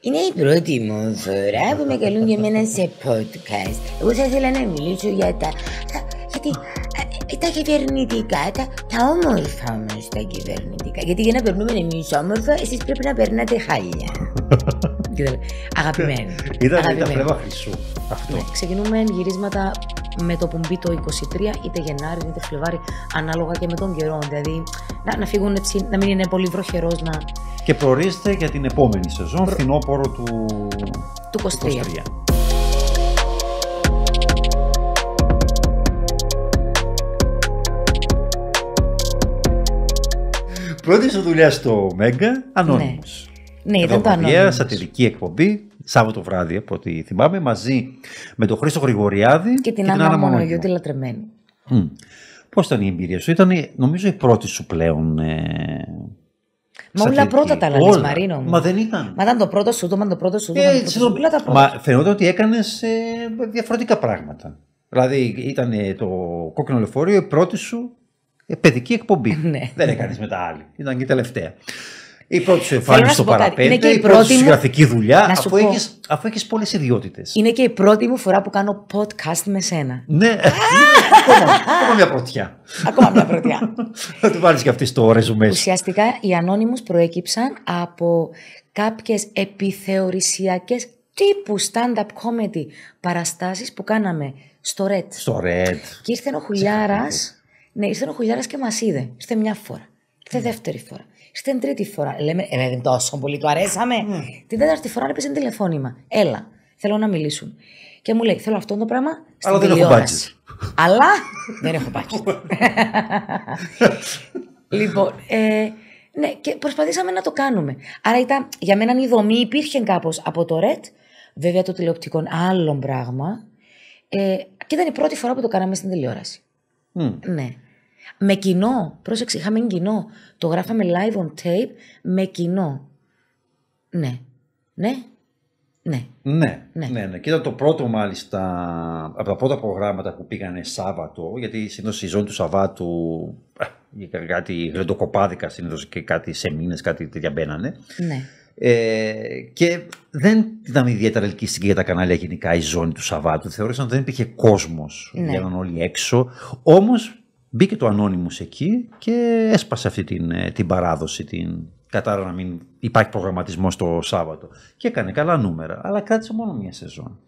Είναι η πρώτη μου φορά που με καλούν για μένα σε podcast. Εγώ θα ήθελα να μιλήσω για τα... Γιατί ε, τα κυβερνητικά, τα, τα όμορφα όμω τα κυβερνητικά. Γιατί για να περνούμε εμείς όμορφα, εσείς πρέπει να περνάτε χάλια. Αγαπημένοι, Αγαπημένη. Ήταν τα φλέβα χρυσού. Αυτό. Ναι, ξεκινούμε γυρίσματα με το που το 23, είτε Γενάρη είτε Φλεβάρι, ανάλογα και με τον καιρό. Δηλαδή να, να φύγουν έτσι, να μην είναι πολύ βροχερός. Να... Και προορίστε για την επόμενη σεζόν, Προ... φθινόπωρο του, του 23. Του 23. Πρώτη σου δουλειά στο Μέγκα, ανώνυμος. Ναι. Ναι, Εδώ δεν το Σατυρική εκπομπή, Σάββατο βράδυ, από ό,τι θυμάμαι, μαζί με τον Χρήστο Γρηγοριάδη και την, Άννα Μονογιώτη, τη λατρεμένη. Πώς ήταν η εμπειρία σου, ήταν νομίζω η πρώτη σου πλέον. Ε... Μα όλα πρώτα τα λαλείς Μαρίνο μου. Μα δεν ήταν. Μα ήταν το πρώτο σου, το ήταν το πρώτο σου. Ε, το πρώτο Μα φαινόταν ότι έκανες ε, διαφορετικά πράγματα. Δηλαδή ήταν ε, το κόκκινο λεωφορείο, η πρώτη σου ε, παιδική εκπομπή. Ναι. δεν έκανες μετά άλλη. Ήταν και η τελευταία η πρώτη σου εμφάνιση στο παραπέμπτο, η πρώτη σου γραφική δουλειά, αφού έχεις αφού έχεις πολλές ιδιότητες. Είναι και η πρώτη μου φορά που κάνω podcast με σένα. Ναι, ακόμα, μια πρωτιά. Ακόμα μια πρωτιά. Θα τη βάλεις και αυτή στο ρεζουμέ. Ουσιαστικά οι ανώνυμους προέκυψαν από κάποιες επιθεωρησιακές τύπου stand-up comedy παραστάσεις που κάναμε στο RED. Στο RED. Και ήρθε ο Χουλιάρας, ναι, ήρθε ο Χουλιάρας και μας είδε. Ήρθε μια φορά. Ήρθε δεύτερη φορά. Στην τρίτη φορά. Λέμε, ε, δεν τόσο πολύ το αρέσαμε. Ναι. Την τέταρτη φορά έπαιζε τηλεφώνημα. Έλα, θέλω να μιλήσουν. Και μου λέει, θέλω αυτό το πράγμα στην Αλλά δεν έχω Αλλά δεν έχω πάκι». λοιπόν, ε, ναι, και προσπαθήσαμε να το κάνουμε. Άρα ήταν, για μένα η δομή υπήρχε κάπως από το RED, βέβαια το τηλεοπτικό άλλο πράγμα. Ε, και ήταν η πρώτη φορά που το κάναμε στην τηλεόραση. Ναι. Με κοινό. Πρόσεξε, είχαμε κοινό. Το γράφαμε live on tape με κοινό. Ναι. Ναι. Ναι. Ναι. ναι. ναι, Και ήταν το πρώτο μάλιστα από τα πρώτα προγράμματα που πήγανε Σάββατο, γιατί συνήθως η ζώνη του Σαββάτου κάτι γλεντοκοπάδικα συνήθως και κάτι σε μήνες, κάτι τέτοια μπαίνανε. Ναι. Ε, και δεν ήταν ιδιαίτερα ελκυστική για τα κανάλια γενικά η ζώνη του Σαββάτου. Θεώρησαν ότι δεν υπήρχε κόσμος. Ναι. όλοι έξω. Όμως Μπήκε το ανώνυμος εκεί και έσπασε αυτή την, ε, την παράδοση, την κατάρα να μην υπάρχει προγραμματισμός το Σάββατο. Και έκανε καλά νούμερα, αλλά κράτησε μόνο μία σεζόν.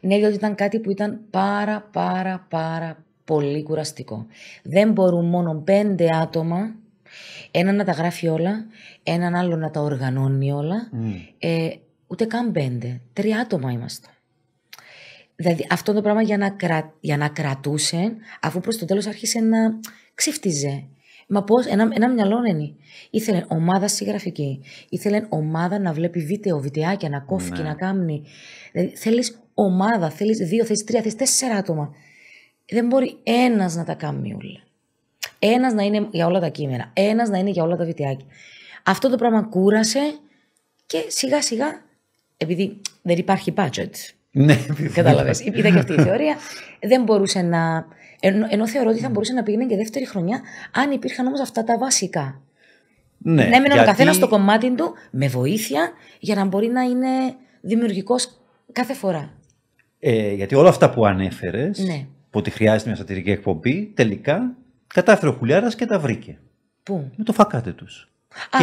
Ναι, διότι ήταν κάτι που ήταν πάρα πάρα πάρα πολύ κουραστικό. Δεν μπορούν μόνο πέντε άτομα, ένα να τα γράφει όλα, έναν άλλο να τα οργανώνει όλα, mm. ε, ούτε καν πέντε, τρία άτομα είμαστε. Δηλαδή αυτό το πράγμα για να, για να κρατούσε, αφού προς το τέλος άρχισε να ξύφτιζε. Μα πώς, ένα, ένα είναι. Ήθελε ομάδα συγγραφική, Ήθελε ομάδα να βλέπει βίντεο, βιντεάκια, να κόφει ναι. και να κάνει. Δηλαδή θέλεις ομάδα, θέλεις δύο, θέλεις τρία, θέλεις τέσσερα άτομα. Δεν μπορεί ένας να τα κάνει όλα. Ένας να είναι για όλα τα κείμενα. Ένας να είναι για όλα τα βιντεάκια. Αυτό το πράγμα κούρασε και σιγά σιγά, επειδή δεν υπάρχει budget, ναι, κατάλαβες. Είδα και αυτή η θεωρία. Δεν μπορούσε να. Ενώ, θεωρώ ότι θα μπορούσε να πήγαινε και δεύτερη χρονιά, αν υπήρχαν όμως αυτά τα βασικά. Ναι, να έμενε γιατί... ο καθένας στο κομμάτι του με βοήθεια για να μπορεί να είναι δημιουργικός κάθε φορά. Ε, γιατί όλα αυτά που ανέφερες, ναι. που ότι χρειάζεται μια στατηρική εκπομπή, τελικά κατάφερε ο Χουλιάρας και τα βρήκε. Πού? Με το φακάτε του.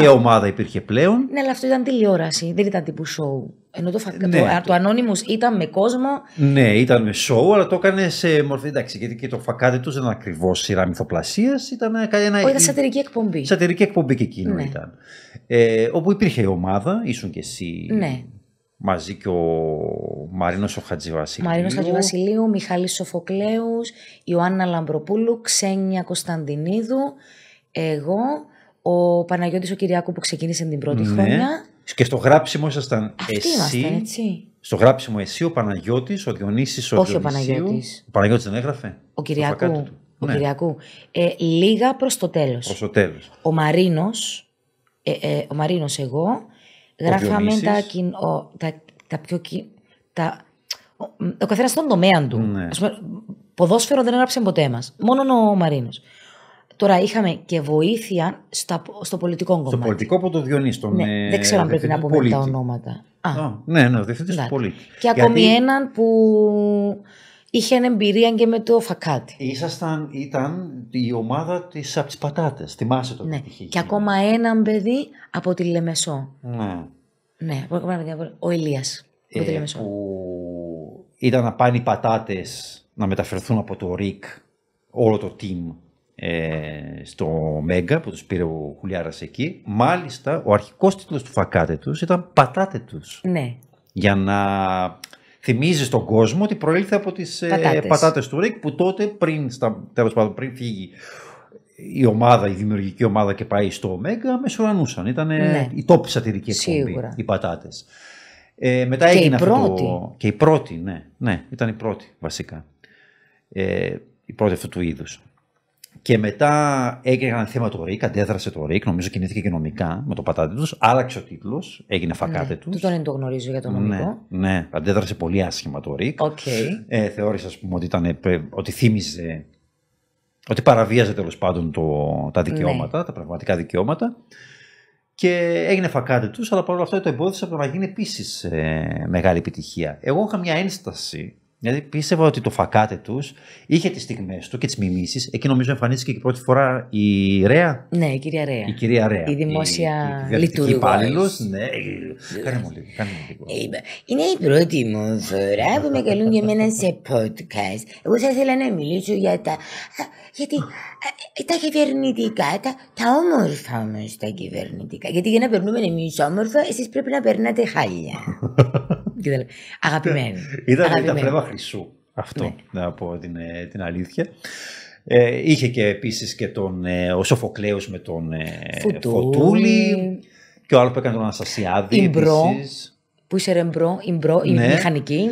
Και ομάδα υπήρχε πλέον. Ναι, αλλά αυτό ήταν τηλεόραση, δεν ήταν τύπου show. Ενώ το, ναι. το, το Anonymous ήταν με κόσμο. Ναι, ήταν με σοου αλλά το έκανε σε μορφή. Εντάξει, γιατί και το φακάδι τους δεν ήταν ακριβώς σειρά μυθοπλασίας. Ήταν ένα. Όχι, ήταν σατυρική εκπομπή. Σατυρική εκπομπή και εκείνο ναι. ήταν. Ε, όπου υπήρχε η ομάδα, ήσουν και εσύ. Ναι. Μαζί και ο Μαρίνος ο Χατζηβασιλείου. Μαρίνος Χατζηβασιλείου, Μιχάλης Σοφοκλέους, Ιωάννα Λαμπροπούλου, Ξένια Κωνσταντινίδου, εγώ, ο Παναγιώτης ο Κυριάκου που ξεκίνησε την πρώτη ναι. χρονιά και στο γράψιμο ήσασταν εσύ. έτσι. Στο γράψιμο εσύ, ο Παναγιώτης, ο Διονύσης, ο Όχι ο Παναγιώτης. Ο Παναγιώτης δεν έγραφε. Ο Κυριακού. Ο ναι. Κυριακού. Ε, λίγα προς το τέλος. Ο Μαρίνος, ε, ε, ο Μαρίνος εγώ, γράφαμε τα, τα, τα πιο. τα, ο, καθένας στον τομέα του. Ναι. Ας πούμε, ποδόσφαιρο δεν έγραψε ποτέ μας. Μόνο ο Μαρίνος. Τώρα είχαμε και βοήθεια στα, στο πολιτικό κομμάτι. Στο πολιτικό από το Διονύση. Τον, ναι, δεν ε, ξέρω αν πρέπει να πούμε τα ονόματα. Α, ναι, ναι, διευθυντή του πολίτη. Και ακόμη έναν που είχε εμπειρία και με το φακάτι. Ήσασταν, ήταν η ομάδα της από τις πατάτες. Θυμάσαι το ναι. Και ακόμα έναν παιδί από τη Λεμεσό. Ναι. Ναι, ο Ηλίας. Ε, από τη Λεμεσό. Που ήταν να πάνε οι πατάτες να μεταφερθούν από το ΡΙΚ όλο το team ε, στο Μέγκα που τους πήρε ο Χουλιάρας εκεί. Μάλιστα ο αρχικός τίτλος του φακάτε τους ήταν «Πατάτε τους». Ναι. Για να θυμίζεις στον κόσμο ότι προήλθε από τις ε, πατάτες, του Ρικ που τότε πριν, στα, τέλος πάντων, πριν φύγει η ομάδα, η δημιουργική ομάδα και πάει στο Ωμέγα, μεσουρανούσαν. Ήταν ναι. η τόπη σατυρική εκπομπή, οι πατάτες. Ε, μετά και η πρώτη. Και η πρώτη, ναι. Ναι, ήταν η πρώτη βασικά. Ε, η πρώτη αυτού του είδους. Και μετά ένα θέμα το ΡΙΚ, αντέδρασε το ΡΙΚ, νομίζω κινήθηκε και νομικά με το πατάτη τους. Άλλαξε ο τίτλος, έγινε φακάτε ναι, τους. Δεν το γνωρίζω για το ναι, νομικό. Ναι, αντέδρασε πολύ άσχημα το ΡΙΚ. Okay. Ε, θεώρησε, ας πούμε, ότι, ήταν, ε, ότι θύμιζε. Ότι παραβίαζε τέλος πάντων το, τα δικαιώματα, ναι. τα πραγματικά δικαιώματα. Και έγινε φακάτε τους, αλλά παρόλα αυτά το εμπόδισε από να γίνει επίσης ε, μεγάλη επιτυχία. Εγώ είχα μια ένσταση Δηλαδή πίστευα ότι το φακάτε τους είχε τις στιγμές του και τις μιμήσεις. Εκεί νομίζω εμφανίστηκε και πρώτη φορά η Ρέα. Ναι, η κυρία Ρέα. Η κυρία Ρέα. Η δημόσια λειτουργία. η υπάλληλος. Ναι, κάνε Κάνε μου λίγο. Ε, Είναι η πρώτη μου φορά που με καλούν για μένα σε podcast. Εγώ θα ήθελα να μιλήσω για τα. Γιατί ε, τα κυβερνητικά, τα, τα όμορφα όμω τα κυβερνητικά. Γιατί για να περνούμε εμείς όμορφα, εσείς πρέπει να περνάτε χάλια. Αγαπημένη. Αγαπημένη. Ήταν τα φλέβα χρυσού. Αυτό ναι. να πω την, ε, την αλήθεια. Ε, είχε και επίσης και τον, ε, ο Σοφοκλέος με τον ε, Φουτούλη. Φωτούλη. Και ο άλλο που έκανε τον Αναστασιάδη. που είσαι ρεμπρό, η η ναι. μηχανική.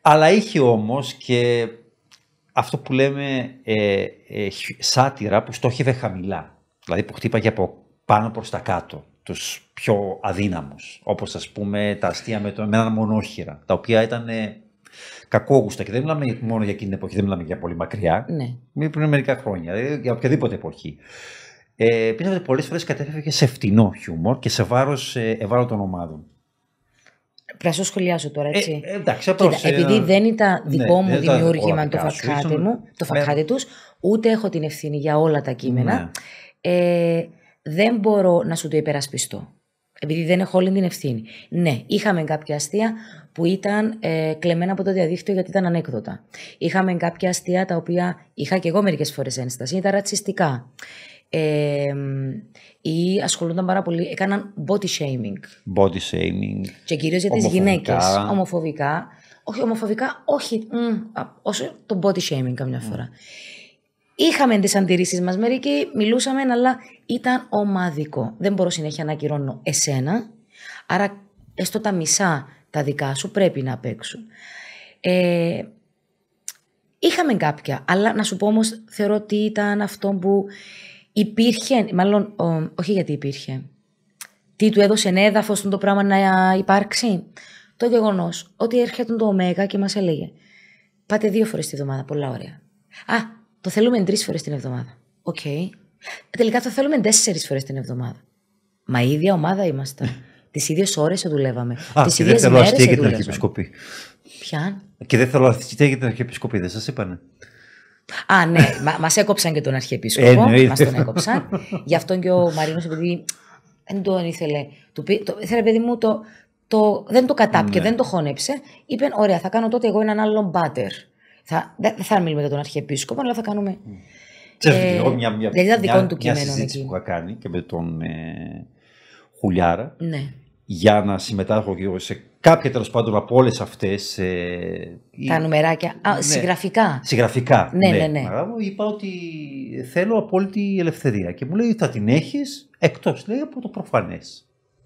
Αλλά είχε όμως και αυτό που λέμε ε, σάτυρα που στόχευε χαμηλά. Δηλαδή που χτύπαγε από πάνω προς τα κάτω τους πιο αδύναμους, όπως ας πούμε τα αστεία με, το, με έναν μονόχειρα, τα οποία ήταν κακόγουστα και δεν μιλάμε μόνο για εκείνη την εποχή, δεν μιλάμε για πολύ μακριά, ναι. πριν μερικά χρόνια, ε, για οποιαδήποτε εποχή. Ε, ότι πολλές φορές κατέφευγε σε φτηνό χιούμορ και σε βάρος ε, ευάλωτων ομάδων. Πρέπει να σχολιάσω τώρα, ε, έτσι. Ε, εντάξει, απλώς. επειδή δεν ήταν ναι, δικό μου δημιούργημα το φακάτι τους. ούτε έχω την ευθύνη για όλα τα κείμενα. Ναι. Ε, δεν μπορώ να σου το υπερασπιστώ. Επειδή δεν έχω όλη την ευθύνη. Ναι, είχαμε κάποια αστεία που ήταν ε, κλεμμένα από το διαδίκτυο γιατί ήταν ανέκδοτα. Είχαμε κάποια αστεία τα οποία είχα και εγώ μερικές φορές ένσταση, ήταν ρατσιστικά. ή ασχολούνταν πάρα πολύ, έκαναν body shaming. Body shaming. Και κυρίως για τις γυναίκες. Ομοφοβικά. Όχι, ομοφοβικά, όχι. Μ, όσο το body shaming καμιά φορά. Είχαμε τις αντιρρήσεις μας, μερικοί μιλούσαμε, αλλά ήταν ομάδικο. Δεν μπορώ συνέχεια να ακυρώνω εσένα. Άρα, έστω τα μισά τα δικά σου πρέπει να παίξω. Ε, είχαμε κάποια, αλλά να σου πω όμως, θεωρώ ότι ήταν αυτό που υπήρχε, μάλλον όχι γιατί υπήρχε. Τι του έδωσε έδαφο το πράγμα να υπάρξει. Το γεγονός ότι έρχεται το ΩΜΕΓΑ και μας έλεγε: Πάτε δύο φορές τη βδομάδα, πολλά ωραία. Α, το θέλουμε τρεις φορές την εβδομάδα. Οκ. Okay. Τελικά το θέλουμε τέσσερις φορές την εβδομάδα. Μα η ίδια ομάδα ήμασταν. Τις ίδιες ώρες δουλεύαμε. Α, Τις και δεν θέλω αστεία για την Αρχιεπισκοπή. Ποια? Και δεν θέλω αστεία για την Αρχιεπισκοπή, δεν σας είπανε. Α, ναι, μα έκοψαν και τον Αρχιεπίσκοπο. Ε, μας τον έκοψαν. Γι' αυτό και ο Μαρίνος, επειδή δεν τον ήθελε. Του πει, το, ήθελε, παιδί μου, το, το, δεν το κατάπιε, ναι. δεν το χώνεψε. Είπε, ωραία, θα κάνω τότε εγώ έναν άλλον μπάτερ. Θα, δεν θα μιλούμε για τον Αρχιεπίσκοπο, αλλά θα κάνουμε. Ξέρετε, ε, εγώ, μια, μια, δηλαδή, του συζήτηση που είχα κάνει και με τον ε, Χουλιάρα. Ναι. Για να συμμετάσχω και εγώ σε κάποια τέλος πάντων από όλες αυτές. Ε, τα νομεράκια. Α, ναι. Συγγραφικά. Συγγραφικά. Ναι, ναι, ναι. ναι. είπα ότι θέλω απόλυτη ελευθερία. Και μου λέει θα την έχεις εκτός λέει από το προφανές.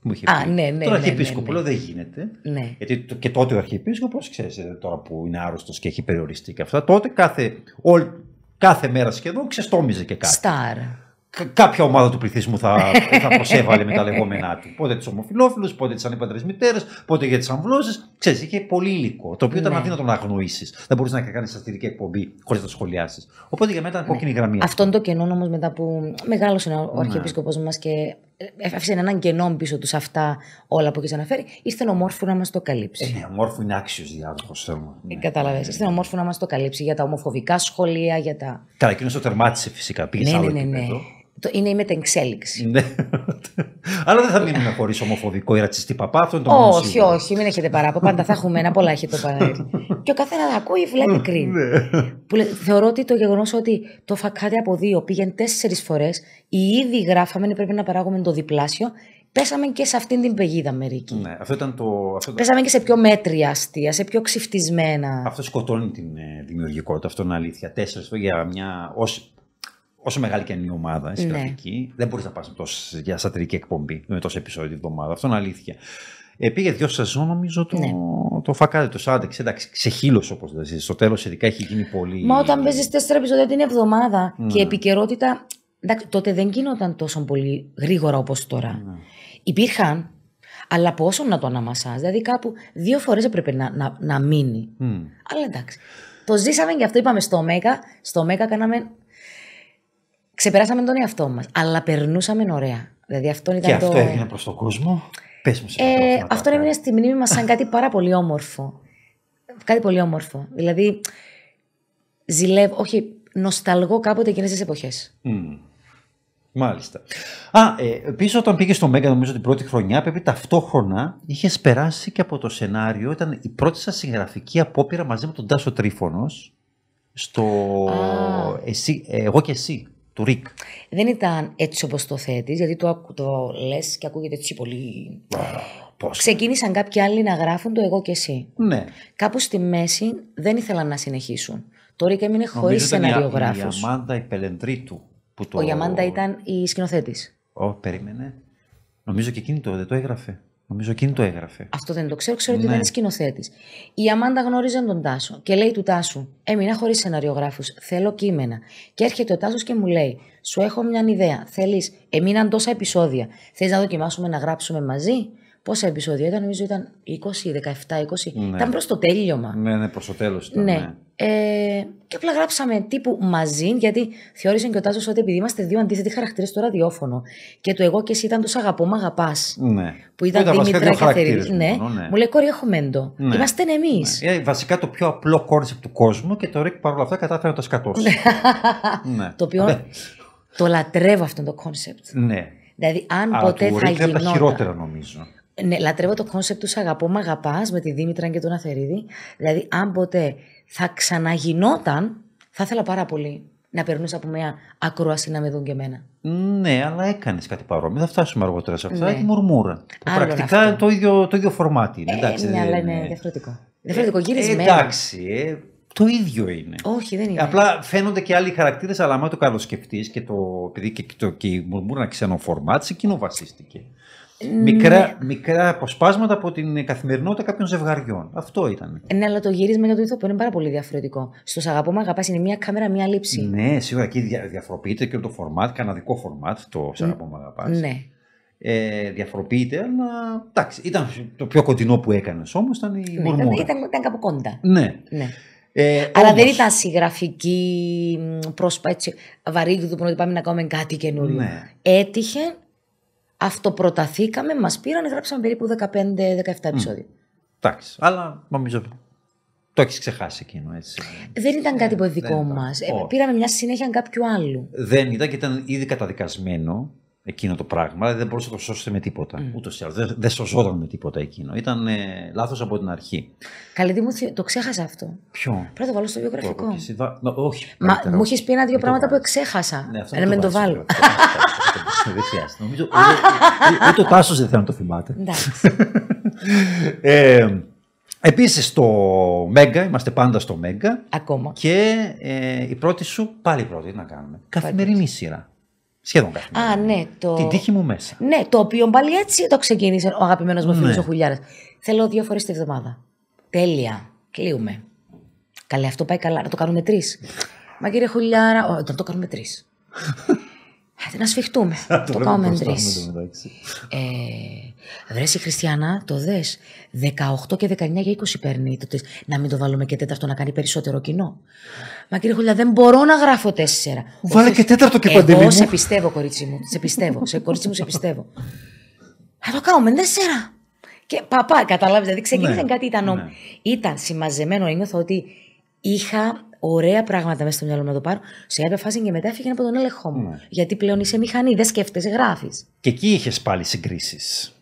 Μου είχε πει. ναι, ναι ναι, ναι, ναι, δεν γίνεται. Ναι. Γιατί και τότε ο αρχιεπίσκοπος, ξέρεις, ε, τώρα που είναι άρρωστος και έχει περιοριστεί και αυτά, τότε κάθε, κάθε μέρα σχεδόν ξεστόμιζε και κάτι. Σταρ. κάποια ομάδα του πληθυσμού θα, θα προσέβαλε με τα λεγόμενά του. Πότε τους ομοφυλόφιλους, πότε τις ανήπαντρες μητέρες, πότε για τις αμβλώσεις. Ξέρετε, είχε πολύ υλικό, το οποίο ήταν ναι. αδύνατο να αγνοήσεις. Δεν μπορεί να κάνεις σατυρική εκπομπή χωρίς να το σχολιάσεις. Οπότε για μένα ήταν ναι. κόκκινη γραμμή. Αυτό είναι το κενό όμως μετά που μεγάλωσε ο αρχιεπίσκοπος μας και Έφευσε ε, ε, έναν κενό πίσω τους αυτά όλα που έχεις αναφέρει. Ήρθε στενομόρφου να μας το καλύψει. Ε, ναι, ομόρφου είναι άξιος διάδοχος θέμα. Ε, ναι. Κατάλαβες. Ναι, ναι. να μας το καλύψει για τα ομοφοβικά σχολεία, για τα. Καλά, εκείνος το τερμάτισε φυσικά. Πήγε ναι, ναι, είναι η μετεξέλιξη. Ναι. Αλλά δεν θα μείνουμε χωρίς ομοφοβικό ή ρατσιστή παπά. είναι το όχι, όχι, μην έχετε παράπονο. Πάντα θα έχουμε ένα πολλά έχετε παράπονο. και ο καθένας ακούει βλέπει ναι. κρίνει. θεωρώ ότι το γεγονός ότι το φακάδι από δύο πήγαινε τέσσερις φορές, οι ήδη γράφαμε, πρέπει να παράγουμε το διπλάσιο, πέσαμε και σε αυτήν την πεγίδα μερική. Ναι, αυτό ήταν το. Αυτό Πέσαμε και σε πιο μέτρια αστεία, σε πιο ξυφτισμένα. Αυτό σκοτώνει την ε, δημιουργικότητα, αυτό είναι αλήθεια. Τέσσερις για μια. Όσο μεγάλη και είναι η ομάδα, η συγγραφική, ναι. δεν μπορείς να πας για σατρική εκπομπή με τόσο επεισόδιο τη εβδομάδα. Αυτό είναι αλήθεια. Ε, πήγε δύο σεζόν, νομίζω, το, ναι. το φακάδι του Σάντεξ. Εντάξει, ξεχύλωσε όπως λέτε. Στο τέλος, ειδικά έχει γίνει πολύ. Μα όταν παίζεις τέσσερα επεισόδια την εβδομάδα ναι. και η επικαιρότητα. Εντάξει, τότε δεν γίνονταν τόσο πολύ γρήγορα όπως τώρα. Ναι. Υπήρχαν, αλλά πόσο να το αναμασάς. Δηλαδή, κάπου δύο φορές έπρεπε να, να, να μείνει. Mm. Αλλά εντάξει. Το ζήσαμε και αυτό είπαμε στο Μέκα. Στο Μέκα κάναμε ξεπεράσαμε τον εαυτό μας, αλλά περνούσαμε ωραία. Δηλαδή αυτό ήταν και αυτό έγινε προς τον κόσμο. Πες μου σε ε, αυτό έμεινε στη μνήμη μας σαν κάτι πάρα πολύ όμορφο. Κάτι πολύ όμορφο. Δηλαδή, ζηλεύω, όχι, νοσταλγώ κάποτε εκείνες τις εποχές. Mm. Μάλιστα. Α, ε, πίσω όταν πήγε στο Μέγκα, νομίζω την πρώτη χρονιά, πρέπει ταυτόχρονα είχες περάσει και από το σενάριο. Ήταν η πρώτη σας συγγραφική απόπειρα μαζί με τον Τάσο Τρίφωνος στο εσύ, ε, Εγώ και εσύ του Ρικ. Δεν ήταν έτσι όπως το θέτεις, γιατί το, το λες και ακούγεται έτσι πολύ. Πώς. Ξεκίνησαν κάποιοι άλλοι να γράφουν το εγώ και εσύ. Ναι. Κάπου στη μέση δεν ήθελαν να συνεχίσουν. Το Ρικ έμεινε χωρί σεναριογράφο. Η Γιαμάντα η Πελεντρίτου. Που το... Ο Γιαμάντα ήταν η σκηνοθέτης. Ω, περίμενε. Νομίζω και εκείνη το δεν το έγραφε. Νομίζω εκείνη το έγραφε. Αυτό δεν το ξέρω, ξέρω ότι ναι. ήταν σκηνοθέτης. Η Αμάντα γνώριζε τον Τάσο και λέει του Τάσου: Έμεινα χωρίς σεναριογράφους, θέλω κείμενα. Και έρχεται ο Τάσος και μου λέει: Σου έχω μια ιδέα. Θέλεις, έμειναν τόσα επεισόδια. Θες να δοκιμάσουμε να γράψουμε μαζί. Πόσα επεισόδια ήταν, νομίζω ήταν 20, 17, 20. Ήταν προς το τέλειωμα. Ναι, ναι, προς το τέλος ήταν. Ναι. ναι. Ε, και απλά γράψαμε τύπου μαζί, γιατί θεώρησε και ο Τάσος ότι επειδή είμαστε δύο αντίθετοι χαρακτήρες στο ραδιόφωνο και το εγώ και εσύ ήταν τους αγαπώ, μ' αγαπάς. Ναι. Που ήταν τη Δήμητρα και Θερή. Ναι. Μου λέει κόρη, έχω μέντο. Ναι. Είμαστε εμείς. Ναι. Ε, βασικά το πιο απλό κόνσεπτ του κόσμου και το Ρίκ παρόλα αυτά κατάφερε να το σκατώσει. ναι. ναι. Το οποίο. το λατρεύω αυτό το κόνσεπτ. Ναι. Δηλαδή, αν ποτέ θα γινόταν. χειρότερα νομίζω. Ναι, λατρεύω το κόνσεπτ του σ αγαπώ, μ' αγαπάς με τη Δήμητρα και τον Αθερίδη. Δηλαδή, αν ποτέ θα ξαναγινόταν, θα ήθελα πάρα πολύ να περνούσα από μια ακρόαση να με δουν και εμένα. Ναι, αλλά έκανες κάτι παρόμοιο. Θα φτάσουμε αργότερα σε αυτά. Ναι. Η μουρμούρα. Που πρακτικά το ίδιο, το ίδιο φορμάτι είναι. Ε, εντάξει, ναι, αλλά είναι διαφορετικό. Διαφορετικό, γυρισμένο. Ε, εντάξει, ε, το ίδιο είναι. Όχι, δεν είναι. Απλά φαίνονται και άλλοι χαρακτήρες, αλλά άμα το καλοσκεφτείς και το. Επειδή και, το, και η μουρμούρα να εκείνο βασίστηκε. Μικρά, ναι. μικρά αποσπάσματα από την καθημερινότητα κάποιων ζευγαριών. Αυτό ήταν. Ναι, αλλά το γύρισμα για το ηθοποιό είναι πάρα πολύ διαφορετικό. Στο αγαπώ με αγαπάς είναι μία κάμερα, μία λήψη. Ναι, σίγουρα εκεί διαφοροποιείται και το φορμάτ, καναδικό φορμάτ το Σ' αγαπώ με αγαπάς. Ναι. Ε, διαφοροποιείται, αλλά εντάξει, ήταν το πιο κοντινό που έκανες όμως ήταν η ναι, Ήταν, ήταν, ήταν κάπου κοντά. Ναι. ναι. Ε, Αλλά δεν ήταν συγγραφική πρόσπα βαρύγδου που πάμε να κάνουμε κάτι καινούριο. Ναι. Έτυχε αυτοπροταθήκαμε, μας πήραν, γράψαμε περίπου 15-17 επεισόδια. Εντάξει, αλλά νομίζω το έχεις ξεχάσει εκείνο, έτσι. Δεν ήταν κάτι ναι, που δικό μας. Ε, πήραμε μια συνέχεια κάποιου άλλου. Δεν ήταν και ήταν ήδη καταδικασμένο εκείνο το πράγμα, δηλαδή δεν μπορούσε να το σώσετε με τίποτα. Mm. Ούτως ή άλλως. Δεν, δεν σωζόταν με τίποτα εκείνο. Ήταν ε, λάθος από την αρχή. Καλή μου, το ξέχασα αυτό. Ποιο? Πρέπει το βάλω στο βιογραφικό. όχι. Μα μου έχεις πει ένα-δύο ε, πράγματα που ξέχασα. Ναι, με το βάλω. Εντάξει, δεν χρειάζεται. Νομίζω. Ούτε ε, ε, ε, ο Τάσος δεν θέλει να το θυμάται. εντάξει Επίσης στο Μέγκα, είμαστε πάντα στο Μέγκα. Ακόμα. Και ε, η πρώτη σου, πάλι πρώτη, τι να κάνουμε. Καθημερινή σειρά. Σχεδόν καθημερινή. Α, ναι. Το... Την τύχη μου μέσα. Ναι, το οποίο πάλι έτσι το ξεκίνησε ο αγαπημένος μου φίλος ναι. ο Χουλιάρας. Θέλω δύο φορές τη βδομάδα. Τέλεια. Κλείουμε. Καλέ, αυτό πάει καλά. Να το κάνουμε τρεις. Μα κύριε Χουλιάρα, να το κάνουμε τρεις. Άντε να σφιχτούμε. το πάω με Ε, βρες η Χριστιανά, το δες. 18 και 19 για 20 παίρνει. να μην το βάλουμε και τέταρτο να κάνει περισσότερο κοινό. Μα κύριε Χουλιά, δεν μπορώ να γράφω τέσσερα. Βάλε και τέταρτο και παντελή Εγώ σε πιστεύω, κορίτσι μου. Σε πιστεύω. σε κορίτσι μου σε πιστεύω. Θα το κάνουμε τέσσερα. Και παπά, καταλάβεις. Δηλαδή ξεκίνησε ναι, κάτι. Ήταν, ναι. ήταν συμμαζεμένο. ότι είχα ωραία πράγματα μέσα στο μυαλό μου να το πάρω. Σε κάποια φάση και μετά έφυγαν από τον έλεγχό μου. Ναι. Γιατί πλέον είσαι μηχανή, δεν σκέφτεσαι, γράφεις. Και εκεί είχες πάλι συγκρίσεις.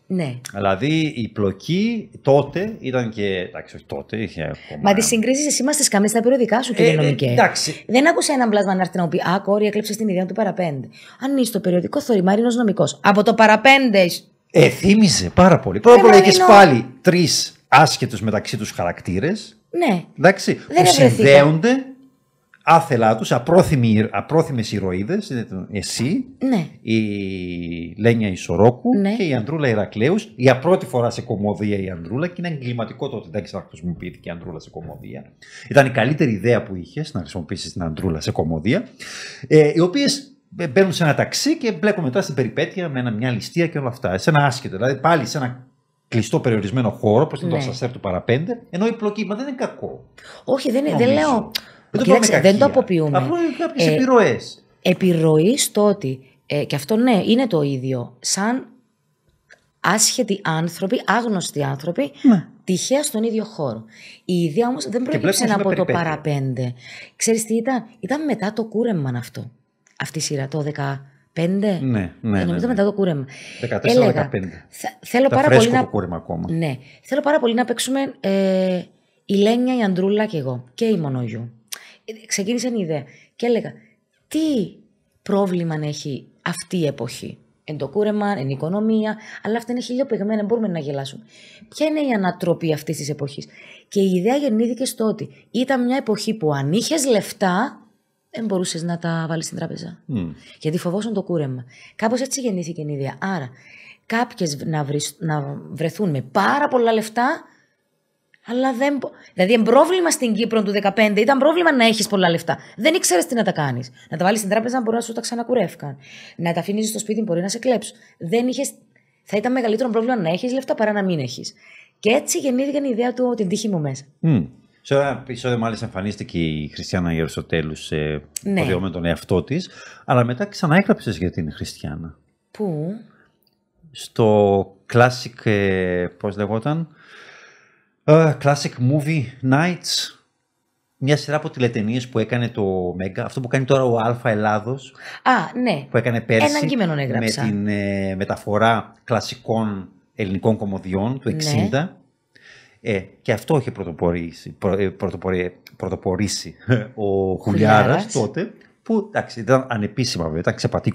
Ναι. Δηλαδή η πλοκή τότε ήταν και. Εντάξει, όχι τότε, είχε ακόμα. Μα τις συγκρίσεις εσύ μας τις κάνεις στα περιοδικά σου, κύριε ε, Νομικέ. εντάξει. Δεν άκουσα έναν πλάσμα να έρθει να μου πει Α, κόρη, έκλεψες την ιδέα του παραπέντε. Αν είσαι στο περιοδικό θορυμάρινο νομικός. Από το παραπέντε. Ε, θύμιζε πάρα πολύ. Πρώτα απ' όλα πάλι τρεις άσχετους μεταξύ τους χαρακτήρες. Ναι. Εντάξει, δεν που συνδέονται άθελά τους, απρόθυμοι, απρόθυμες ηρωίδες, εσύ, ναι. η Λένια Ισορόκου ναι. και η Ανδρούλα Ηρακλέους. Για πρώτη φορά σε κομμωδία η Ανδρούλα και είναι εγκληματικό το ότι δεν χρησιμοποιήθηκε η Ανδρούλα σε κομμωδία. Ήταν η καλύτερη ιδέα που είχες να χρησιμοποιήσει την Ανδρούλα σε κομμωδία. Ε, οι οποίες μπαίνουν σε ένα ταξί και μπλέκουν μετά στην περιπέτεια με μια ληστεία και όλα αυτά. Σε ένα άσχετο, δηλαδή πάλι σε ένα κλειστό περιορισμένο χώρο, όπω είναι το του παραπέντε, ενώ η πλοκή, μα δεν είναι κακό. Όχι, δεν, δεν λέω. Δεν, το, δεν το αποποιούμε. Απλώς κάποιε επιρροές. Επιρροή στο ότι. Ε, και αυτό ναι, είναι το ίδιο. Σαν άσχετοι άνθρωποι, άγνωστοι άνθρωποι, ναι. τυχαία στον ίδιο χώρο. Η ιδέα όμως δεν προέκυψε από το παραπέντε. Ξέρεις τι ήταν, ήταν μετά το κούρεμα αυτό. Αυτή η σειρά, το 15. Ναι, ναι. Ε, ναι νομίζω ναι. μετά το κούρεμα. 14-15. Θέλω πάρα πολύ. Να... κούρεμα ακόμα. Ναι. Θέλω πάρα πολύ να παίξουμε ε, η Λένια, η Αντρούλα και εγώ. Και η Μονογιού. Ε, ξεκίνησε η ιδέα. Και έλεγα, τι πρόβλημα έχει αυτή η εποχή. Εν το κούρεμα, εν οικονομία, αλλά αυτά είναι χιλιοπαιγμένα, μπορούμε να γελάσουμε. Ποια είναι η ανατροπή αυτής της εποχής. Και η ιδέα γεννήθηκε στο ότι ήταν μια εποχή που αν είχες λεφτά, δεν μπορούσες να τα βάλεις στην τράπεζα. Mm. Γιατί φοβόσουν το κούρεμα. Κάπως έτσι γεννήθηκε η ιδέα. Άρα, κάποιες να, να βρεθούν με πάρα πολλά λεφτά, αλλά δεν. Δηλαδή, πρόβλημα στην Κύπρο του 2015 ήταν πρόβλημα να έχεις πολλά λεφτά. Δεν ήξερες τι να τα κάνεις. Να τα βάλεις στην τράπεζα, μπορεί να σου τα ξανακουρεύκαν. Να τα αφήνεις στο σπίτι, μπορεί να σε κλέψουν. Δεν είχες. Θα ήταν μεγαλύτερο πρόβλημα να έχεις λεφτά παρά να μην έχεις. Και έτσι γεννήθηκε η ιδέα του ότι τύχη μου μέσα. Σε ένα επεισόδιο, μάλιστα, εμφανίστηκε η Χριστιανά Ιεροσοτέλου σε ναι. με τον εαυτό της, αλλά μετά ξανά για την Χριστιανά. Πού? Στο classic, ε, πώς λεγόταν, ε, classic movie nights, μια σειρά από τηλετενίες που έκανε το Μέγκα, αυτό που κάνει τώρα ο Αλφα Ελλάδος. Α, ναι. Που έκανε πέρσι. Ένα κείμενο έγραψα. Με την ε, μεταφορά κλασικών ελληνικών κομμωδιών του 60. Ναι. Ε, και αυτό είχε πρωτοπορήσει, ε, ο Χουλιάρα τότε. Που εντάξει, ήταν ανεπίσημα βέβαια, ήταν ξεπατή